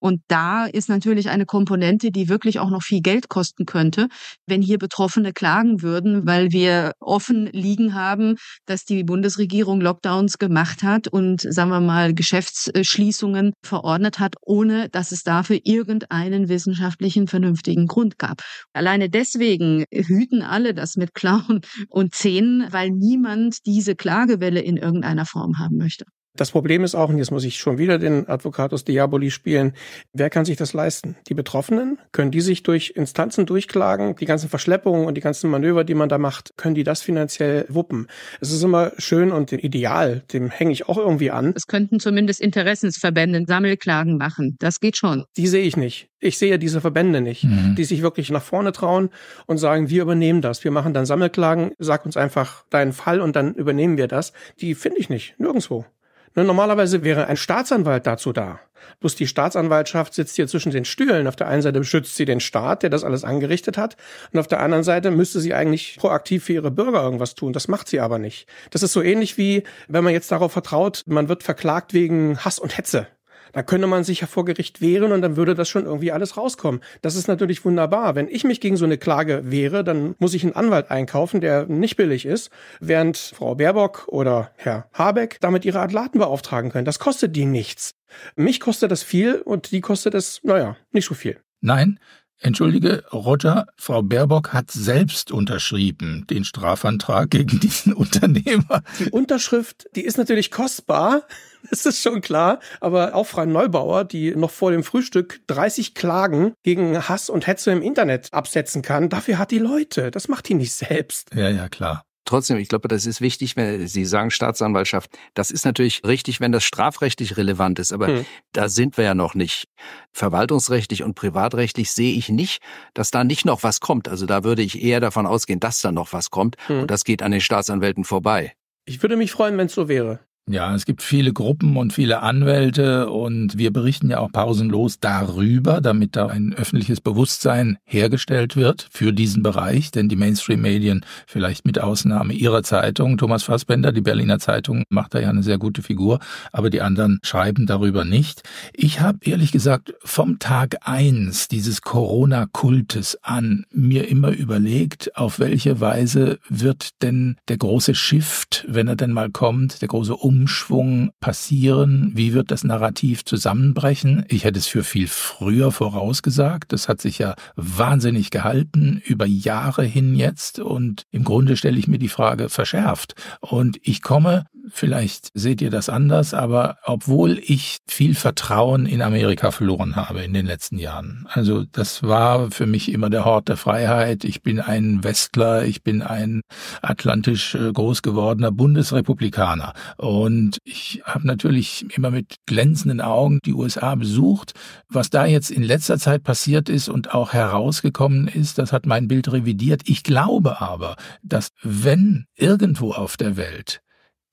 Und da ist natürlich eine Komponente, die wirklich auch noch viel Geld kosten könnte, wenn hier Betroffene klagen würden, weil wir offen liegen haben, dass die Bundesregierung Lockdowns gemacht hat und, sagen wir mal, Geschäftsschließungen verordnet hat, ohne dass es dafür irgendeinen wissenschaftlichen, vernünftigen Grund gab. Alleine deswegen hüten alle das mit Klauen und Zähnen, weil niemand diese Klagewelle in irgendeiner Form haben möchte. Das Problem ist auch, und jetzt muss ich schon wieder den Advocatus Diaboli spielen, wer kann sich das leisten? Die Betroffenen? Können die sich durch Instanzen durchklagen? Die ganzen Verschleppungen und die ganzen Manöver, die man da macht, können die das finanziell wuppen? Es ist immer schön und ideal, dem hänge ich auch irgendwie an. Es könnten zumindest Interessensverbände Sammelklagen machen. Das geht schon. Die sehe ich nicht. Ich sehe diese Verbände nicht, mhm. die sich wirklich nach vorne trauen und sagen, wir übernehmen das. Wir machen dann Sammelklagen, sag uns einfach deinen Fall und dann übernehmen wir das. Die finde ich nicht. Nirgendwo. Normalerweise wäre ein Staatsanwalt dazu da. Bloß die Staatsanwaltschaft sitzt hier zwischen den Stühlen. Auf der einen Seite beschützt sie den Staat, der das alles angerichtet hat, und auf der anderen Seite müsste sie eigentlich proaktiv für ihre Bürger irgendwas tun. Das macht sie aber nicht. Das ist so ähnlich wie, wenn man jetzt darauf vertraut, man wird verklagt wegen Hass und Hetze. Da könnte man sich ja vor Gericht wehren und dann würde das schon irgendwie alles rauskommen. Das ist natürlich wunderbar. Wenn ich mich gegen so eine Klage wehre, dann muss ich einen Anwalt einkaufen, der nicht billig ist, während Frau Baerbock oder Herr Habeck damit ihre Adlaten beauftragen können. Das kostet die nichts. Mich kostet das viel und die kostet es, naja, nicht so viel. Nein, Entschuldige, Roger, Frau Baerbock hat selbst unterschrieben den Strafantrag gegen diesen Unternehmer. Die Unterschrift, die ist natürlich kostbar, das ist schon klar, aber auch Frau Neubauer, die noch vor dem Frühstück 30 Klagen gegen Hass und Hetze im Internet absetzen kann, dafür hat die Leute, das macht die nicht selbst. Ja, ja, klar trotzdem, ich glaube, das ist wichtig, wenn Sie sagen Staatsanwaltschaft. Das ist natürlich richtig, wenn das strafrechtlich relevant ist, aber hm. da sind wir ja noch nicht. Verwaltungsrechtlich und privatrechtlich sehe ich nicht, dass da nicht noch was kommt. Also da würde ich eher davon ausgehen, dass da noch was kommt. Hm. Und das geht an den Staatsanwälten vorbei. Ich würde mich freuen, wenn es so wäre. Ja, es gibt viele Gruppen und viele Anwälte und wir berichten ja auch pausenlos darüber, damit da ein öffentliches Bewusstsein hergestellt wird für diesen Bereich, denn die Mainstream-Medien, vielleicht mit Ausnahme ihrer Zeitung, Thomas Fassbender, die Berliner Zeitung macht da ja eine sehr gute Figur, aber die anderen schreiben darüber nicht. Ich habe ehrlich gesagt vom Tag eins dieses Corona-Kultes an mir immer überlegt, auf welche Weise wird denn der große Shift, wenn er denn mal kommt, der große Umwelt, Umschwung passieren? Wie wird das Narrativ zusammenbrechen? Ich hätte es für viel früher vorausgesagt. Das hat sich ja wahnsinnig gehalten über Jahre hin jetzt und im Grunde stelle ich mir die Frage verschärft. Und ich komme Vielleicht seht ihr das anders, aber obwohl ich viel Vertrauen in Amerika verloren habe in den letzten Jahren. Also das war für mich immer der Hort der Freiheit. Ich bin ein Westler, ich bin ein atlantisch äh, groß gewordener Bundesrepublikaner. Und ich habe natürlich immer mit glänzenden Augen die USA besucht. Was da jetzt in letzter Zeit passiert ist und auch herausgekommen ist, das hat mein Bild revidiert. Ich glaube aber, dass wenn irgendwo auf der Welt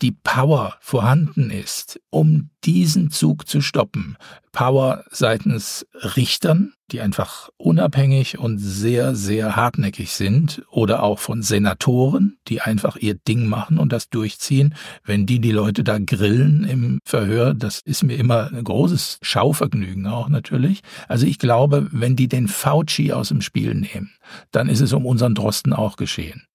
die Power vorhanden ist, um diesen Zug zu stoppen. Power seitens Richtern, die einfach unabhängig und sehr, sehr hartnäckig sind, oder auch von Senatoren, die einfach ihr Ding machen und das durchziehen. Wenn die die Leute da grillen im Verhör, das ist mir immer ein großes Schauvergnügen auch natürlich. Also ich glaube, wenn die den Fauci aus dem Spiel nehmen, dann ist es um unseren Drosten auch geschehen.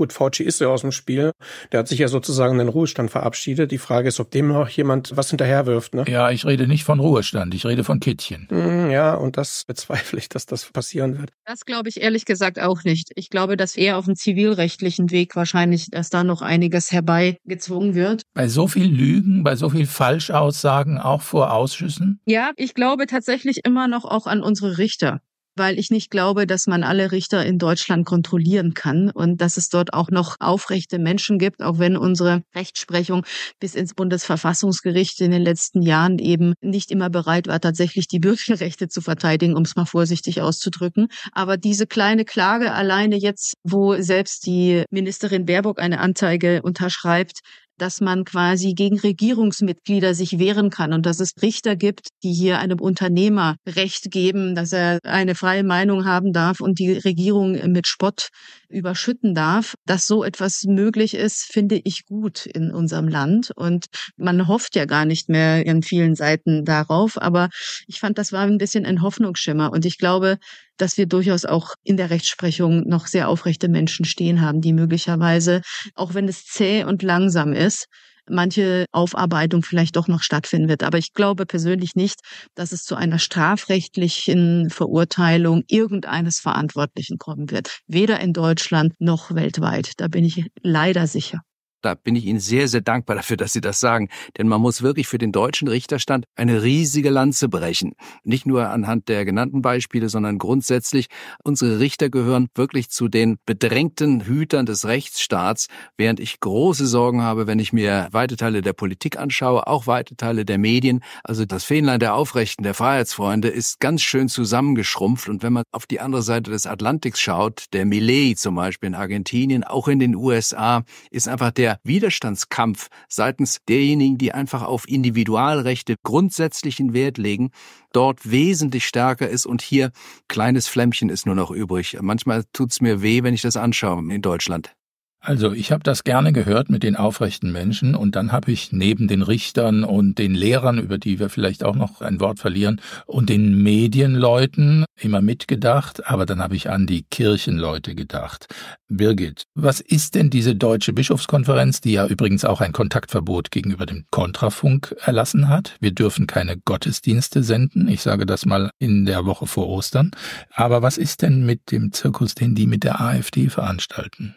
Gut, Fauci ist ja aus dem Spiel. Der hat sich ja sozusagen in den Ruhestand verabschiedet. Die Frage ist, ob dem noch jemand was hinterherwirft. Ne? Ja, ich rede nicht von Ruhestand, ich rede von Kittchen. Mm, ja, und das bezweifle ich, dass das passieren wird. Das glaube ich ehrlich gesagt auch nicht. Ich glaube, dass eher auf dem zivilrechtlichen Weg wahrscheinlich, dass da noch einiges herbeigezwungen wird. Bei so viel Lügen, bei so viel Falschaussagen, auch vor Ausschüssen? Ja, ich glaube tatsächlich immer noch auch an unsere Richter weil ich nicht glaube, dass man alle Richter in Deutschland kontrollieren kann und dass es dort auch noch aufrechte Menschen gibt, auch wenn unsere Rechtsprechung bis ins Bundesverfassungsgericht in den letzten Jahren eben nicht immer bereit war, tatsächlich die Bürgerrechte zu verteidigen, um es mal vorsichtig auszudrücken. Aber diese kleine Klage alleine jetzt, wo selbst die Ministerin Baerbock eine Anzeige unterschreibt, dass man quasi gegen Regierungsmitglieder sich wehren kann und dass es Richter gibt, die hier einem Unternehmer Recht geben, dass er eine freie Meinung haben darf und die Regierung mit Spott überschütten darf. Dass so etwas möglich ist, finde ich gut in unserem Land und man hofft ja gar nicht mehr in vielen Seiten darauf, aber ich fand, das war ein bisschen ein Hoffnungsschimmer und ich glaube, dass wir durchaus auch in der Rechtsprechung noch sehr aufrechte Menschen stehen haben, die möglicherweise, auch wenn es zäh und langsam ist, manche Aufarbeitung vielleicht doch noch stattfinden wird. Aber ich glaube persönlich nicht, dass es zu einer strafrechtlichen Verurteilung irgendeines Verantwortlichen kommen wird. Weder in Deutschland noch weltweit. Da bin ich leider sicher. Da bin ich Ihnen sehr, sehr dankbar dafür, dass Sie das sagen. Denn man muss wirklich für den deutschen Richterstand eine riesige Lanze brechen. Nicht nur anhand der genannten Beispiele, sondern grundsätzlich, unsere Richter gehören wirklich zu den bedrängten Hütern des Rechtsstaats, während ich große Sorgen habe, wenn ich mir weite Teile der Politik anschaue, auch weite Teile der Medien. Also das Fähnlein der Aufrechten, der Freiheitsfreunde ist ganz schön zusammengeschrumpft. Und wenn man auf die andere Seite des Atlantiks schaut, der Millet zum Beispiel in Argentinien, auch in den USA, ist einfach der der Widerstandskampf seitens derjenigen, die einfach auf Individualrechte grundsätzlichen Wert legen, dort wesentlich stärker ist und hier kleines Flämmchen ist nur noch übrig. Manchmal tut's mir weh, wenn ich das anschaue in Deutschland. Also, ich habe das gerne gehört mit den aufrechten Menschen und dann habe ich neben den Richtern und den Lehrern, über die wir vielleicht auch noch ein Wort verlieren, und den Medienleuten immer mitgedacht, aber dann habe ich an die Kirchenleute gedacht. Birgit, was ist denn diese deutsche Bischofskonferenz, die ja übrigens auch ein Kontaktverbot gegenüber dem Kontrafunk erlassen hat? Wir dürfen keine Gottesdienste senden, ich sage das mal in der Woche vor Ostern, aber was ist denn mit dem Zirkus, den die mit der AfD veranstalten?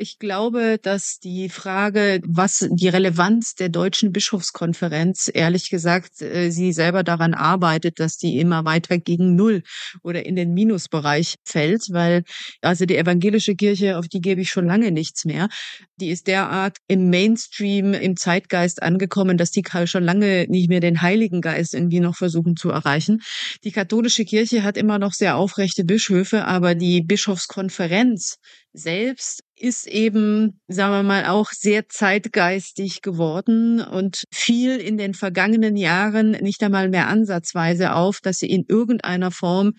Ich glaube, dass die Frage, was die Relevanz der deutschen Bischofskonferenz, ehrlich gesagt, äh, sie selber daran arbeitet, dass die immer weiter gegen Null oder in den Minusbereich fällt, weil also die evangelische Kirche, auf die gebe ich schon lange nichts mehr, die ist derart im Mainstream, im Zeitgeist angekommen, dass die schon lange nicht mehr den Heiligen Geist irgendwie noch versuchen zu erreichen. Die katholische Kirche hat immer noch sehr aufrechte Bischöfe, aber die Bischofskonferenz selbst ist eben, sagen wir mal, auch sehr zeitgeistig geworden und fiel in den vergangenen Jahren nicht einmal mehr ansatzweise auf, dass sie in irgendeiner Form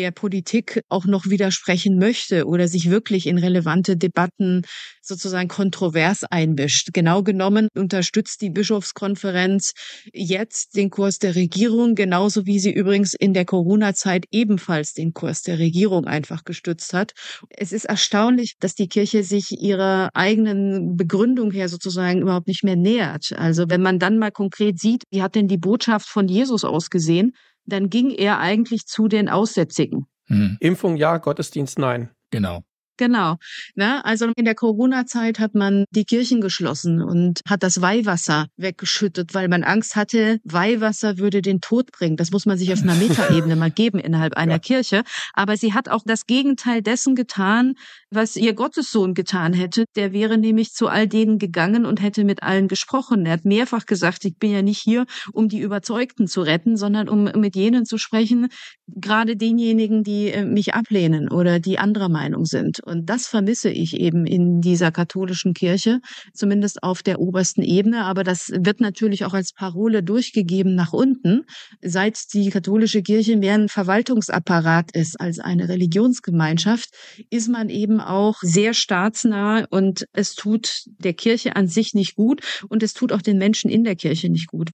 der Politik auch noch widersprechen möchte oder sich wirklich in relevante Debatten sozusagen kontrovers einmischt. Genau genommen unterstützt die Bischofskonferenz jetzt den Kurs der Regierung, genauso wie sie übrigens in der Corona-Zeit ebenfalls den Kurs der Regierung einfach gestützt hat. Es ist erstaunlich, dass die Kirche sich ihrer eigenen Begründung her sozusagen überhaupt nicht mehr nähert. Also wenn man dann mal konkret sieht, wie hat denn die Botschaft von Jesus ausgesehen, dann ging er eigentlich zu den Aussätzigen. Mhm. Impfung ja, Gottesdienst nein. Genau. Genau. Ne? Also in der Corona-Zeit hat man die Kirchen geschlossen und hat das Weihwasser weggeschüttet, weil man Angst hatte, Weihwasser würde den Tod bringen. Das muss man sich auf einer Metaebene mal geben innerhalb einer ja. Kirche. Aber sie hat auch das Gegenteil dessen getan, was ihr Gottessohn getan hätte. Der wäre nämlich zu all denen gegangen und hätte mit allen gesprochen. Er hat mehrfach gesagt, ich bin ja nicht hier, um die Überzeugten zu retten, sondern um mit jenen zu sprechen, gerade denjenigen, die äh, mich ablehnen oder die anderer Meinung sind. Und das vermisse ich eben in dieser katholischen Kirche, zumindest auf der obersten Ebene. Aber das wird natürlich auch als Parole durchgegeben nach unten, seit die katholische Kirche mehr ein Verwaltungsapparat ist als eine Religionsgemeinschaft, ist man eben auch sehr staatsnah und es tut der Kirche an sich nicht gut und es tut auch den Menschen in der Kirche nicht gut.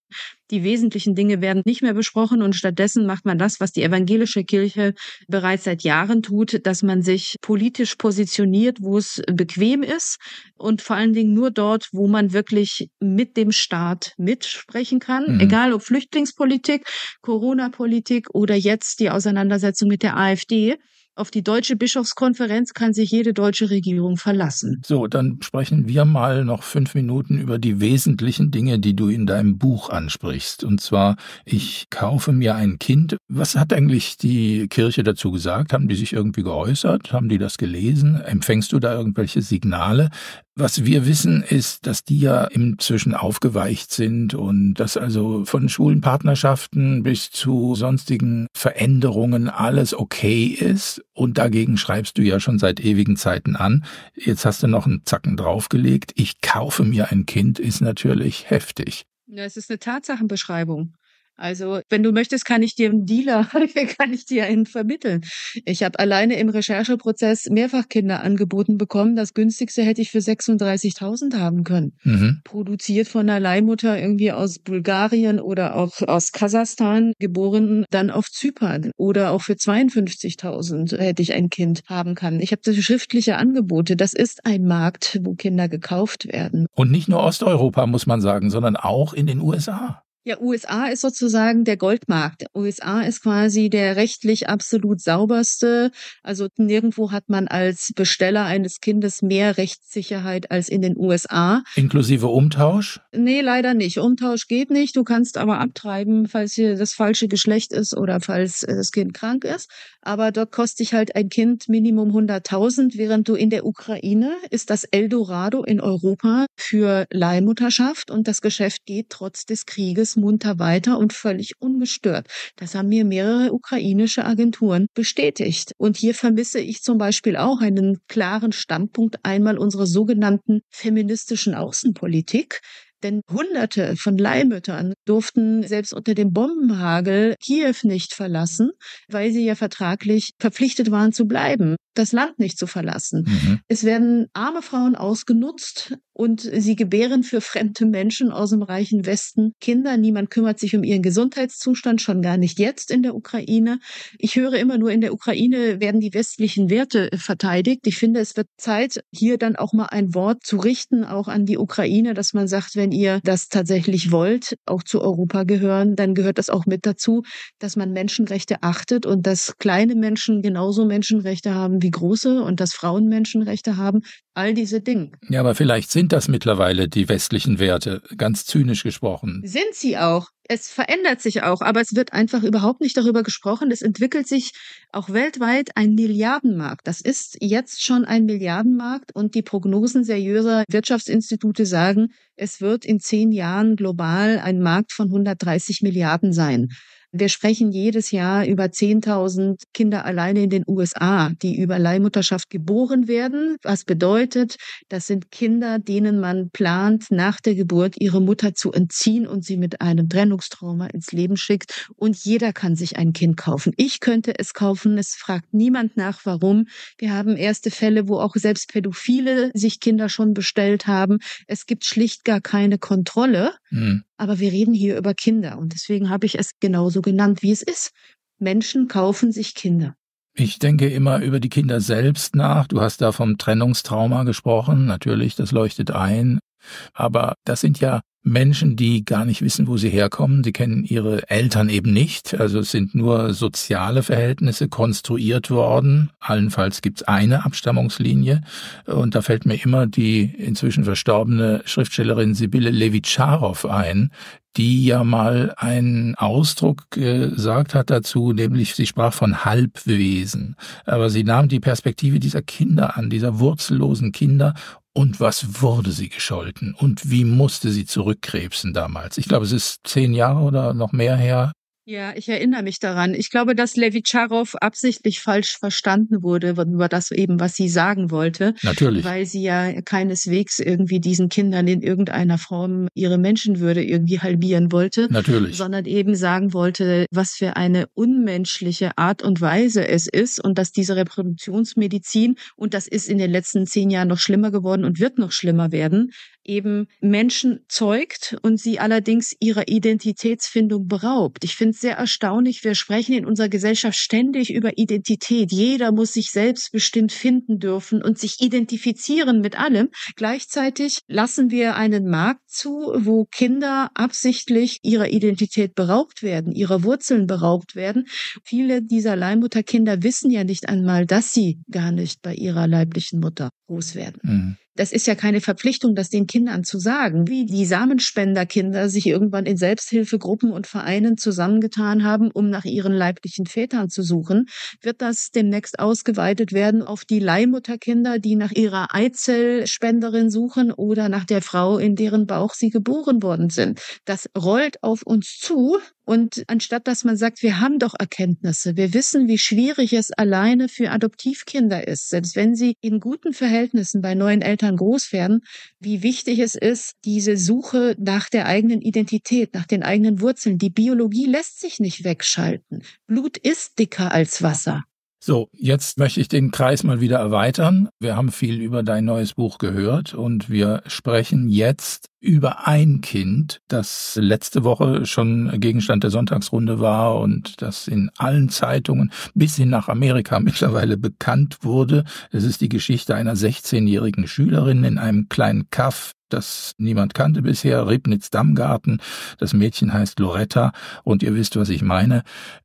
Die wesentlichen Dinge werden nicht mehr besprochen und stattdessen macht man das, was die evangelische Kirche bereits seit Jahren tut, dass man sich politisch positioniert, wo es bequem ist und vor allen Dingen nur dort, wo man wirklich mit dem Staat mitsprechen kann, mhm. egal ob Flüchtlingspolitik, Corona-Politik oder jetzt die Auseinandersetzung mit der AfD. Auf die deutsche Bischofskonferenz kann sich jede deutsche Regierung verlassen. So, dann sprechen wir mal noch fünf Minuten über die wesentlichen Dinge, die du in deinem Buch ansprichst. Und zwar, ich kaufe mir ein Kind. Was hat eigentlich die Kirche dazu gesagt? Haben die sich irgendwie geäußert? Haben die das gelesen? Empfängst du da irgendwelche Signale? Was wir wissen ist, dass die ja inzwischen aufgeweicht sind und dass also von schwulen bis zu sonstigen Veränderungen alles okay ist. Und dagegen schreibst du ja schon seit ewigen Zeiten an. Jetzt hast du noch einen Zacken draufgelegt. Ich kaufe mir ein Kind ist natürlich heftig. Ja, es ist eine Tatsachenbeschreibung. Also wenn du möchtest, kann ich dir einen Dealer, kann ich dir einen vermitteln. Ich habe alleine im Rechercheprozess mehrfach Kinder angeboten bekommen. Das günstigste hätte ich für 36.000 haben können. Mhm. Produziert von einer Leihmutter irgendwie aus Bulgarien oder auch aus Kasachstan, geboren dann auf Zypern. Oder auch für 52.000 hätte ich ein Kind haben können. Ich habe das schriftliche Angebote. Das ist ein Markt, wo Kinder gekauft werden. Und nicht nur Osteuropa, muss man sagen, sondern auch in den USA. Ja, USA ist sozusagen der Goldmarkt. USA ist quasi der rechtlich absolut sauberste. Also nirgendwo hat man als Besteller eines Kindes mehr Rechtssicherheit als in den USA. Inklusive Umtausch? Nee, leider nicht. Umtausch geht nicht. Du kannst aber abtreiben, falls hier das falsche Geschlecht ist oder falls äh, das Kind krank ist. Aber dort kostet dich halt ein Kind Minimum 100.000, während du in der Ukraine ist das Eldorado in Europa für Leihmutterschaft und das Geschäft geht trotz des Krieges munter weiter und völlig ungestört. Das haben mir mehrere ukrainische Agenturen bestätigt. Und hier vermisse ich zum Beispiel auch einen klaren Standpunkt einmal unserer sogenannten feministischen Außenpolitik. Denn Hunderte von Leihmüttern durften selbst unter dem Bombenhagel Kiew nicht verlassen, weil sie ja vertraglich verpflichtet waren zu bleiben, das Land nicht zu verlassen. Mhm. Es werden arme Frauen ausgenutzt und sie gebären für fremde Menschen aus dem reichen Westen Kinder. Niemand kümmert sich um ihren Gesundheitszustand, schon gar nicht jetzt in der Ukraine. Ich höre immer nur, in der Ukraine werden die westlichen Werte verteidigt. Ich finde, es wird Zeit, hier dann auch mal ein Wort zu richten, auch an die Ukraine, dass man sagt, wenn wenn ihr das tatsächlich wollt, auch zu Europa gehören, dann gehört das auch mit dazu, dass man Menschenrechte achtet und dass kleine Menschen genauso Menschenrechte haben wie große und dass Frauen Menschenrechte haben all diese Dinge. Ja, aber vielleicht sind das mittlerweile die westlichen Werte, ganz zynisch gesprochen. Sind sie auch. Es verändert sich auch, aber es wird einfach überhaupt nicht darüber gesprochen. Es entwickelt sich auch weltweit ein Milliardenmarkt. Das ist jetzt schon ein Milliardenmarkt und die Prognosen seriöser Wirtschaftsinstitute sagen, es wird in zehn Jahren global ein Markt von 130 Milliarden sein. Wir sprechen jedes Jahr über 10.000 Kinder alleine in den USA, die über Leihmutterschaft geboren werden. Was bedeutet, das sind Kinder, denen man plant, nach der Geburt ihre Mutter zu entziehen und sie mit einem Trennungstrauma ins Leben schickt. Und jeder kann sich ein Kind kaufen. Ich könnte es kaufen. Es fragt niemand nach, warum. Wir haben erste Fälle, wo auch selbst Pädophile sich Kinder schon bestellt haben. Es gibt schlicht gar keine Kontrolle. Mhm. Aber wir reden hier über Kinder und deswegen habe ich es genauso genannt, wie es ist. Menschen kaufen sich Kinder. Ich denke immer über die Kinder selbst nach. Du hast da vom Trennungstrauma gesprochen. Natürlich, das leuchtet ein. Aber das sind ja Menschen, die gar nicht wissen, wo sie herkommen. Sie kennen ihre Eltern eben nicht. Also es sind nur soziale Verhältnisse konstruiert worden. Allenfalls gibt's eine Abstammungslinie. Und da fällt mir immer die inzwischen verstorbene Schriftstellerin Sibylle Levitscharow ein, die ja mal einen Ausdruck gesagt hat dazu, nämlich sie sprach von Halbwesen. Aber sie nahm die Perspektive dieser Kinder an, dieser wurzellosen Kinder und was wurde sie gescholten? Und wie musste sie zurückkrebsen damals? Ich glaube, es ist zehn Jahre oder noch mehr her. Ja, ich erinnere mich daran. Ich glaube, dass Levitscharov absichtlich falsch verstanden wurde über das eben, was sie sagen wollte. Natürlich. Weil sie ja keineswegs irgendwie diesen Kindern in irgendeiner Form ihre Menschenwürde irgendwie halbieren wollte. Natürlich. Sondern eben sagen wollte, was für eine unmenschliche Art und Weise es ist und dass diese Reproduktionsmedizin, und das ist in den letzten zehn Jahren noch schlimmer geworden und wird noch schlimmer werden, eben Menschen zeugt und sie allerdings ihrer Identitätsfindung beraubt. Ich finde es sehr erstaunlich, wir sprechen in unserer Gesellschaft ständig über Identität. Jeder muss sich selbstbestimmt finden dürfen und sich identifizieren mit allem. Gleichzeitig lassen wir einen Markt zu, wo Kinder absichtlich ihrer Identität beraubt werden, ihrer Wurzeln beraubt werden. Viele dieser Leihmutterkinder wissen ja nicht einmal, dass sie gar nicht bei ihrer leiblichen Mutter groß werden. Mhm. Das ist ja keine Verpflichtung, das den Kindern zu sagen, wie die Samenspenderkinder sich irgendwann in Selbsthilfegruppen und Vereinen zusammengetan haben, um nach ihren leiblichen Vätern zu suchen, wird das demnächst ausgeweitet werden auf die Leihmutterkinder, die nach ihrer Eizellspenderin suchen oder nach der Frau, in deren Bauch sie geboren worden sind. Das rollt auf uns zu und anstatt dass man sagt, wir haben doch Erkenntnisse, wir wissen, wie schwierig es alleine für Adoptivkinder ist, selbst wenn sie in guten Verhältnissen bei neuen Eltern groß werden, wie wichtig es ist, diese Suche nach der eigenen Identität, nach den eigenen Wurzeln. Die Biologie lässt sich nicht wegschalten. Blut ist dicker als Wasser. So, jetzt möchte ich den Kreis mal wieder erweitern. Wir haben viel über dein neues Buch gehört und wir sprechen jetzt über ein Kind, das letzte Woche schon Gegenstand der Sonntagsrunde war und das in allen Zeitungen bis hin nach Amerika mittlerweile bekannt wurde. Es ist die Geschichte einer 16-jährigen Schülerin in einem kleinen Kaff das niemand kannte bisher, Ribnitz Dammgarten. Das Mädchen heißt Loretta und ihr wisst, was ich meine.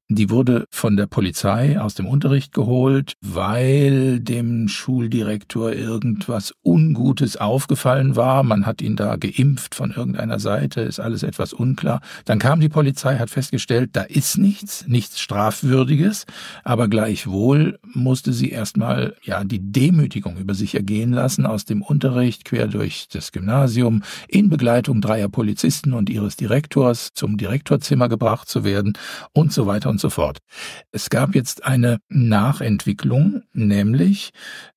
Die wurde von der Polizei aus dem Unterricht geholt, weil dem Schuldirektor irgendwas Ungutes aufgefallen war. Man hat ihn da geimpft beschimpft von irgendeiner Seite, ist alles etwas unklar. Dann kam die Polizei, hat festgestellt, da ist nichts, nichts Strafwürdiges, aber gleichwohl musste sie erstmal ja die Demütigung über sich ergehen lassen aus dem Unterricht quer durch das Gymnasium in Begleitung dreier Polizisten und ihres Direktors zum Direktorzimmer gebracht zu werden und so weiter und so fort. Es gab jetzt eine Nachentwicklung, nämlich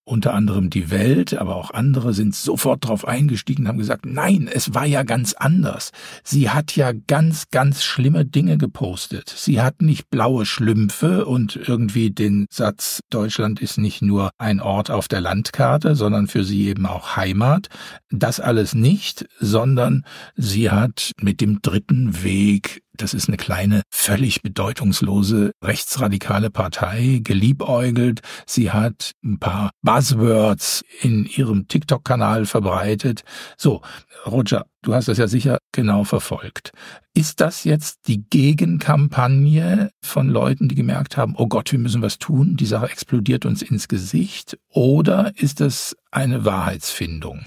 unter anderem die Welt, aber auch andere sind sofort darauf eingestiegen und haben gesagt, nein, es war ja ganz anders. Sie hat ja ganz, ganz schlimme Dinge gepostet. Sie hat nicht blaue Schlümpfe und irgendwie den Satz, Deutschland ist nicht nur ein Ort auf der Landkarte, sondern für sie eben auch Heimat. Das alles nicht, sondern sie hat mit dem dritten Weg das ist eine kleine, völlig bedeutungslose rechtsradikale Partei, geliebäugelt. Sie hat ein paar Buzzwords in ihrem TikTok-Kanal verbreitet. So, Roger, du hast das ja sicher genau verfolgt. Ist das jetzt die Gegenkampagne von Leuten, die gemerkt haben, oh Gott, wir müssen was tun, die Sache explodiert uns ins Gesicht? Oder ist das eine Wahrheitsfindung?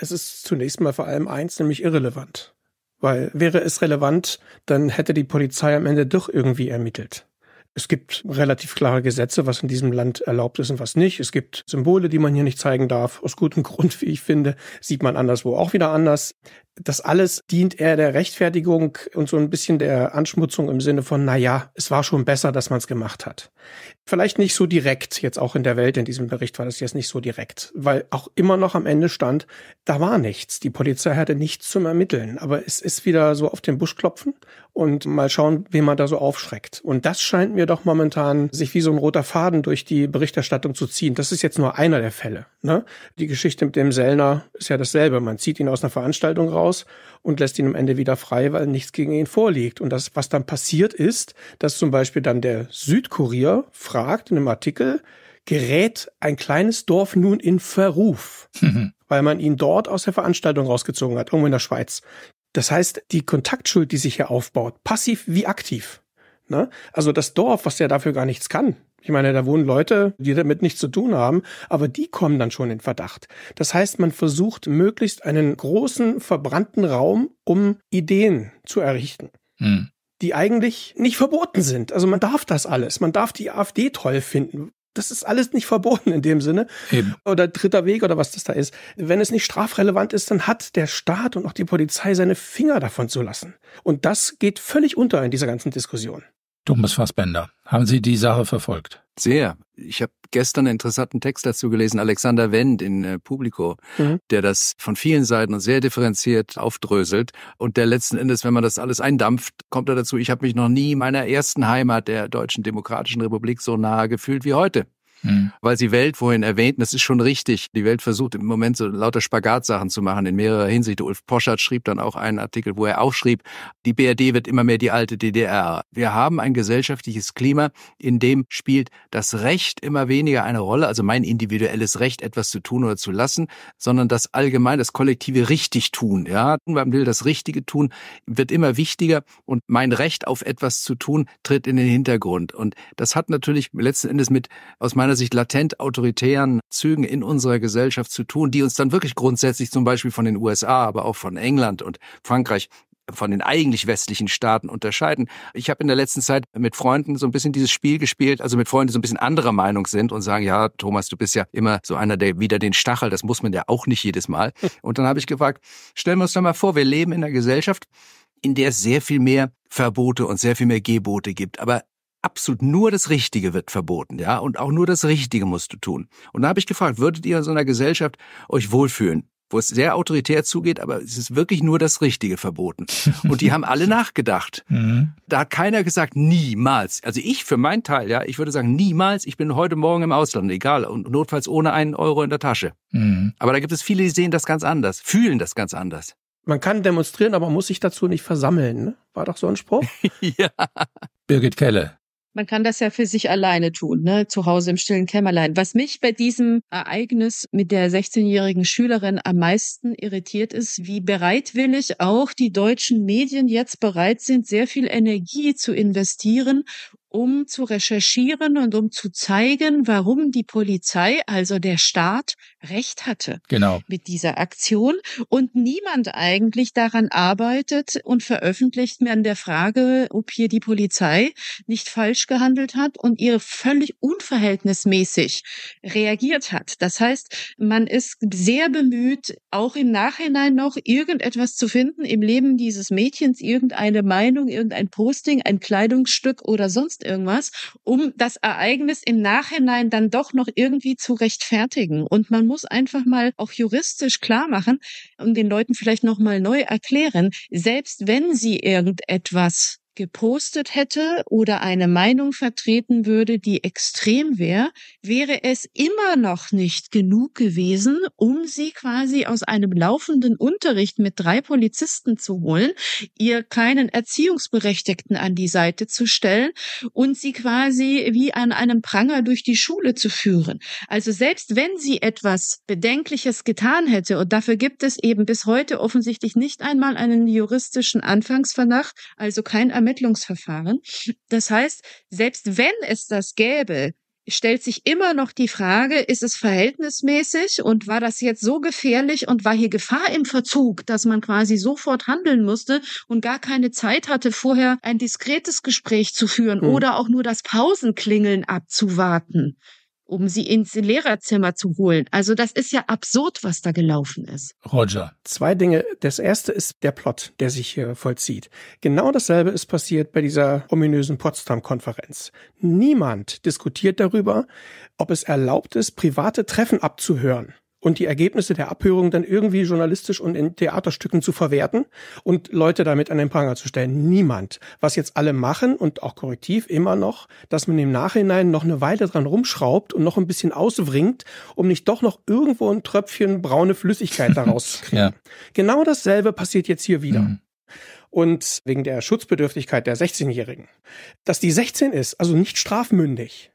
Es ist zunächst mal vor allem eins, nämlich irrelevant. Weil wäre es relevant, dann hätte die Polizei am Ende doch irgendwie ermittelt. Es gibt relativ klare Gesetze, was in diesem Land erlaubt ist und was nicht. Es gibt Symbole, die man hier nicht zeigen darf. Aus gutem Grund, wie ich finde, sieht man anderswo auch wieder anders das alles dient eher der Rechtfertigung und so ein bisschen der Anschmutzung im Sinne von, na ja, es war schon besser, dass man es gemacht hat. Vielleicht nicht so direkt, jetzt auch in der Welt, in diesem Bericht war das jetzt nicht so direkt, weil auch immer noch am Ende stand, da war nichts. Die Polizei hatte nichts zum Ermitteln, aber es ist wieder so auf den Busch klopfen und mal schauen, wen man da so aufschreckt. Und das scheint mir doch momentan sich wie so ein roter Faden durch die Berichterstattung zu ziehen. Das ist jetzt nur einer der Fälle. Ne? Die Geschichte mit dem Sellner ist ja dasselbe. Man zieht ihn aus einer Veranstaltung raus, aus und lässt ihn am Ende wieder frei, weil nichts gegen ihn vorliegt. Und das, was dann passiert ist, dass zum Beispiel dann der Südkurier fragt in einem Artikel, gerät ein kleines Dorf nun in Verruf, mhm. weil man ihn dort aus der Veranstaltung rausgezogen hat, irgendwo in der Schweiz. Das heißt, die Kontaktschuld, die sich hier aufbaut, passiv wie aktiv. Ne? Also das Dorf, was ja dafür gar nichts kann, ich meine, da wohnen Leute, die damit nichts zu tun haben, aber die kommen dann schon in Verdacht. Das heißt, man versucht möglichst einen großen verbrannten Raum, um Ideen zu errichten. Hm. Die eigentlich nicht verboten sind. Also man darf das alles. Man darf die AfD toll finden. Das ist alles nicht verboten in dem Sinne. Eben. Oder dritter Weg oder was das da ist. Wenn es nicht strafrelevant ist, dann hat der Staat und auch die Polizei seine Finger davon zu lassen. Und das geht völlig unter in dieser ganzen Diskussion. Thomas Fassbender, haben Sie die Sache verfolgt? Sehr. Ich habe gestern einen interessanten Text dazu gelesen, Alexander Wendt in äh, Publico, mhm. der das von vielen Seiten und sehr differenziert aufdröselt. Und der letzten Endes, wenn man das alles eindampft, kommt er dazu, ich habe mich noch nie meiner ersten Heimat der Deutschen Demokratischen Republik so nahe gefühlt wie heute. Mhm. Weil Sie Welt vorhin erwähnten, das ist schon richtig. Die Welt versucht im Moment so lauter Spagatsachen zu machen in mehrerer Hinsicht. Ulf Poschert schrieb dann auch einen Artikel, wo er auch schrieb, die BRD wird immer mehr die alte DDR. Wir haben ein gesellschaftliches Klima, in dem spielt das Recht immer weniger eine Rolle, also mein individuelles Recht, etwas zu tun oder zu lassen, sondern das allgemein, das kollektive richtig tun. Ja, man will das Richtige tun, wird immer wichtiger und mein Recht auf etwas zu tun tritt in den Hintergrund. Und das hat natürlich letzten Endes mit aus meiner meiner Sicht latent autoritären Zügen in unserer Gesellschaft zu tun, die uns dann wirklich grundsätzlich zum Beispiel von den USA, aber auch von England und Frankreich von den eigentlich westlichen Staaten unterscheiden. Ich habe in der letzten Zeit mit Freunden so ein bisschen dieses Spiel gespielt, also mit Freunden, die so ein bisschen anderer Meinung sind und sagen, ja, Thomas, du bist ja immer so einer, der wieder den Stachel, das muss man ja auch nicht jedes Mal. Hm. Und dann habe ich gefragt, stellen wir uns doch mal vor, wir leben in einer Gesellschaft, in der es sehr viel mehr Verbote und sehr viel mehr Gebote gibt. Aber absolut nur das Richtige wird verboten, ja, und auch nur das Richtige musst du tun. Und da habe ich gefragt, würdet ihr in so einer Gesellschaft euch wohlfühlen? wo es sehr autoritär zugeht, aber es ist wirklich nur das Richtige verboten. Und die haben alle nachgedacht. Mhm. Da hat keiner gesagt, niemals. Also ich für meinen Teil, ja, ich würde sagen, niemals. Ich bin heute Morgen im Ausland, egal, und notfalls ohne einen Euro in der Tasche. Mhm. Aber da gibt es viele, die sehen das ganz anders, fühlen das ganz anders. Man kann demonstrieren, aber muss sich dazu nicht versammeln. Ne? War doch so ein Spruch. ja. Birgit Kelle, man kann das ja für sich alleine tun, ne? zu Hause im stillen Kämmerlein. Was mich bei diesem Ereignis mit der 16-jährigen Schülerin am meisten irritiert ist, wie bereitwillig auch die deutschen Medien jetzt bereit sind, sehr viel Energie zu investieren, um zu recherchieren und um zu zeigen, warum die Polizei, also der Staat, recht hatte genau. mit dieser Aktion und niemand eigentlich daran arbeitet und veröffentlicht mehr an der Frage, ob hier die Polizei nicht falsch gehandelt hat und ihre völlig unverhältnismäßig reagiert hat. Das heißt, man ist sehr bemüht, auch im Nachhinein noch irgendetwas zu finden im Leben dieses Mädchens, irgendeine Meinung, irgendein Posting, ein Kleidungsstück oder sonst irgendwas, um das Ereignis im Nachhinein dann doch noch irgendwie zu rechtfertigen. Und man muss einfach mal auch juristisch klar machen und den Leuten vielleicht nochmal neu erklären, selbst wenn sie irgendetwas gepostet hätte oder eine Meinung vertreten würde, die extrem wäre, wäre es immer noch nicht genug gewesen, um sie quasi aus einem laufenden Unterricht mit drei Polizisten zu holen, ihr keinen Erziehungsberechtigten an die Seite zu stellen und sie quasi wie an einem Pranger durch die Schule zu führen. Also selbst wenn sie etwas Bedenkliches getan hätte, und dafür gibt es eben bis heute offensichtlich nicht einmal einen juristischen Anfangsvernacht, also kein Ermittlungsverfahren, Ermittlungsverfahren. Das heißt, selbst wenn es das gäbe, stellt sich immer noch die Frage, ist es verhältnismäßig und war das jetzt so gefährlich und war hier Gefahr im Verzug, dass man quasi sofort handeln musste und gar keine Zeit hatte, vorher ein diskretes Gespräch zu führen mhm. oder auch nur das Pausenklingeln abzuwarten um sie ins Lehrerzimmer zu holen. Also das ist ja absurd, was da gelaufen ist. Roger. Zwei Dinge. Das erste ist der Plot, der sich hier vollzieht. Genau dasselbe ist passiert bei dieser ominösen Potsdam-Konferenz. Niemand diskutiert darüber, ob es erlaubt ist, private Treffen abzuhören und die Ergebnisse der Abhörung dann irgendwie journalistisch und in Theaterstücken zu verwerten und Leute damit an den Pranger zu stellen. Niemand. Was jetzt alle machen und auch korrektiv immer noch, dass man im Nachhinein noch eine Weile dran rumschraubt und noch ein bisschen auswringt, um nicht doch noch irgendwo ein Tröpfchen braune Flüssigkeit daraus zu kriegen. Ja. Genau dasselbe passiert jetzt hier wieder. Mhm und wegen der Schutzbedürftigkeit der 16-Jährigen. Dass die 16 ist, also nicht strafmündig,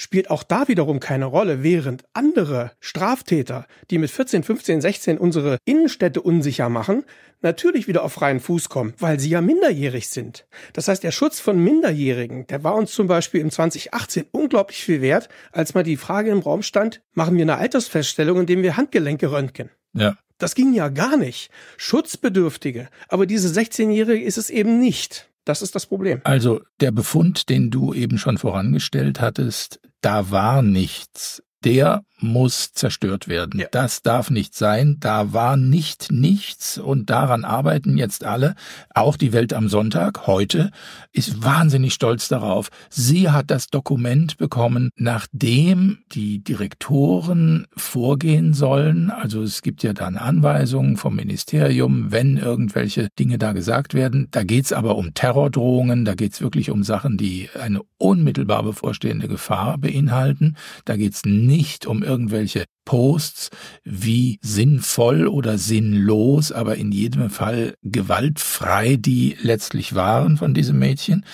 spielt auch da wiederum keine Rolle, während andere Straftäter, die mit 14, 15, 16 unsere Innenstädte unsicher machen, natürlich wieder auf freien Fuß kommen, weil sie ja minderjährig sind. Das heißt, der Schutz von Minderjährigen, der war uns zum Beispiel im 2018 unglaublich viel wert, als mal die Frage im Raum stand, machen wir eine Altersfeststellung, indem wir Handgelenke röntgen. Ja. Das ging ja gar nicht. Schutzbedürftige. Aber diese 16-Jährige ist es eben nicht. Das ist das Problem. Also der Befund, den du eben schon vorangestellt hattest, da war nichts der muss zerstört werden. Ja. Das darf nicht sein. Da war nicht nichts und daran arbeiten jetzt alle. Auch die Welt am Sonntag heute ist wahnsinnig stolz darauf. Sie hat das Dokument bekommen, nachdem die Direktoren vorgehen sollen. Also es gibt ja dann Anweisungen vom Ministerium, wenn irgendwelche Dinge da gesagt werden. Da geht's aber um Terrordrohungen, da geht's wirklich um Sachen, die eine unmittelbar bevorstehende Gefahr beinhalten. Da geht's es nicht um irgendwelche Posts, wie sinnvoll oder sinnlos, aber in jedem Fall gewaltfrei die letztlich waren von diesem Mädchen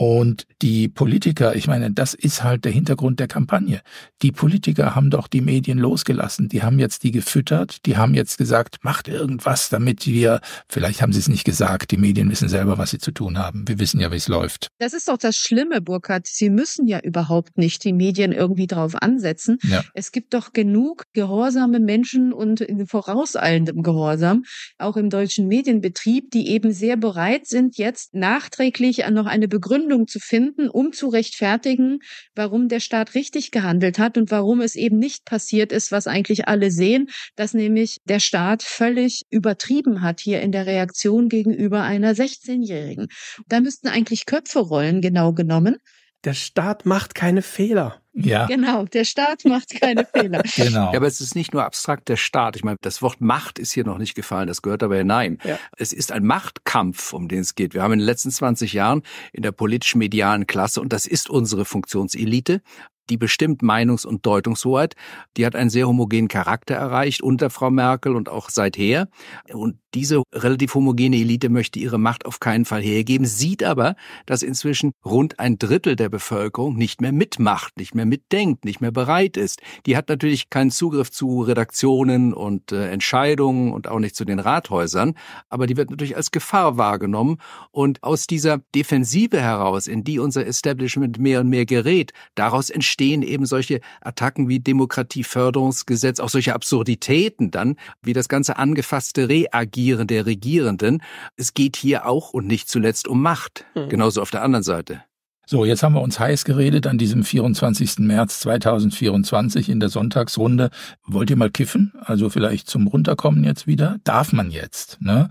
und die Politiker, ich meine, das ist halt der Hintergrund der Kampagne. Die Politiker haben doch die Medien losgelassen. Die haben jetzt die gefüttert. Die haben jetzt gesagt, macht irgendwas, damit wir, vielleicht haben sie es nicht gesagt. Die Medien wissen selber, was sie zu tun haben. Wir wissen ja, wie es läuft. Das ist doch das Schlimme, Burkhard. Sie müssen ja überhaupt nicht die Medien irgendwie drauf ansetzen. Ja. Es gibt doch genug gehorsame Menschen und in vorauseilendem Gehorsam, auch im deutschen Medienbetrieb, die eben sehr bereit sind, jetzt nachträglich noch eine Begründung Begründung zu finden, um zu rechtfertigen, warum der Staat richtig gehandelt hat und warum es eben nicht passiert ist, was eigentlich alle sehen, dass nämlich der Staat völlig übertrieben hat hier in der Reaktion gegenüber einer 16-Jährigen. Da müssten eigentlich Köpfe rollen, genau genommen. Der Staat macht keine Fehler. Ja. Genau, der Staat macht keine Fehler. Genau. Ja, aber es ist nicht nur abstrakt der Staat. Ich meine, das Wort Macht ist hier noch nicht gefallen, das gehört aber hinein. Ja. Es ist ein Machtkampf, um den es geht. Wir haben in den letzten 20 Jahren in der politisch-medialen Klasse, und das ist unsere Funktionselite, die bestimmt Meinungs- und Deutungshoheit. Die hat einen sehr homogenen Charakter erreicht unter Frau Merkel und auch seither. Und diese relativ homogene Elite möchte ihre Macht auf keinen Fall hergeben, sieht aber, dass inzwischen rund ein Drittel der Bevölkerung nicht mehr mitmacht, nicht mehr mitdenkt, nicht mehr bereit ist. Die hat natürlich keinen Zugriff zu Redaktionen und äh, Entscheidungen und auch nicht zu den Rathäusern, aber die wird natürlich als Gefahr wahrgenommen. Und aus dieser Defensive heraus, in die unser Establishment mehr und mehr gerät, daraus entsteht entstehen eben solche Attacken wie Demokratieförderungsgesetz, auch solche Absurditäten dann, wie das ganze angefasste Reagieren der Regierenden. Es geht hier auch und nicht zuletzt um Macht, hm. genauso auf der anderen Seite. So, jetzt haben wir uns heiß geredet an diesem 24. März 2024 in der Sonntagsrunde. Wollt ihr mal kiffen? Also vielleicht zum Runterkommen jetzt wieder? Darf man jetzt? Ne?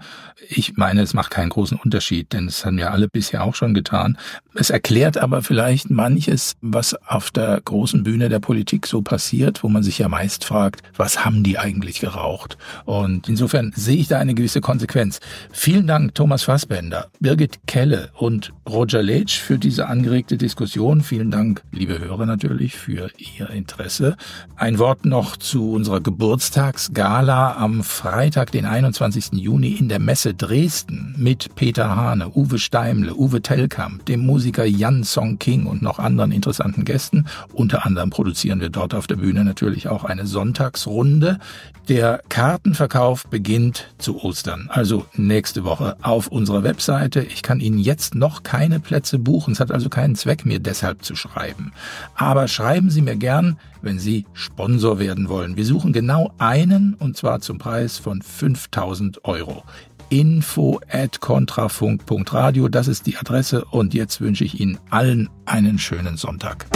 Ich meine, es macht keinen großen Unterschied, denn es haben ja alle bisher auch schon getan. Es erklärt aber vielleicht manches, was auf der großen Bühne der Politik so passiert, wo man sich ja meist fragt, was haben die eigentlich geraucht? Und insofern sehe ich da eine gewisse Konsequenz. Vielen Dank, Thomas Fassbender, Birgit Kelle und Roger Leitsch für diese Angelegenheit angeregte Diskussion. Vielen Dank, liebe Hörer natürlich, für Ihr Interesse. Ein Wort noch zu unserer Geburtstagsgala am Freitag, den 21. Juni in der Messe Dresden mit Peter Hane, Uwe Steimle, Uwe Tellkamp, dem Musiker Jan Song King und noch anderen interessanten Gästen. Unter anderem produzieren wir dort auf der Bühne natürlich auch eine Sonntagsrunde. Der Kartenverkauf beginnt zu Ostern, also nächste Woche auf unserer Webseite. Ich kann Ihnen jetzt noch keine Plätze buchen. Es hat also keine keinen Zweck, mir deshalb zu schreiben. Aber schreiben Sie mir gern, wenn Sie Sponsor werden wollen. Wir suchen genau einen und zwar zum Preis von 5000 Euro. Info at kontrafunk.radio, das ist die Adresse und jetzt wünsche ich Ihnen allen einen schönen Sonntag.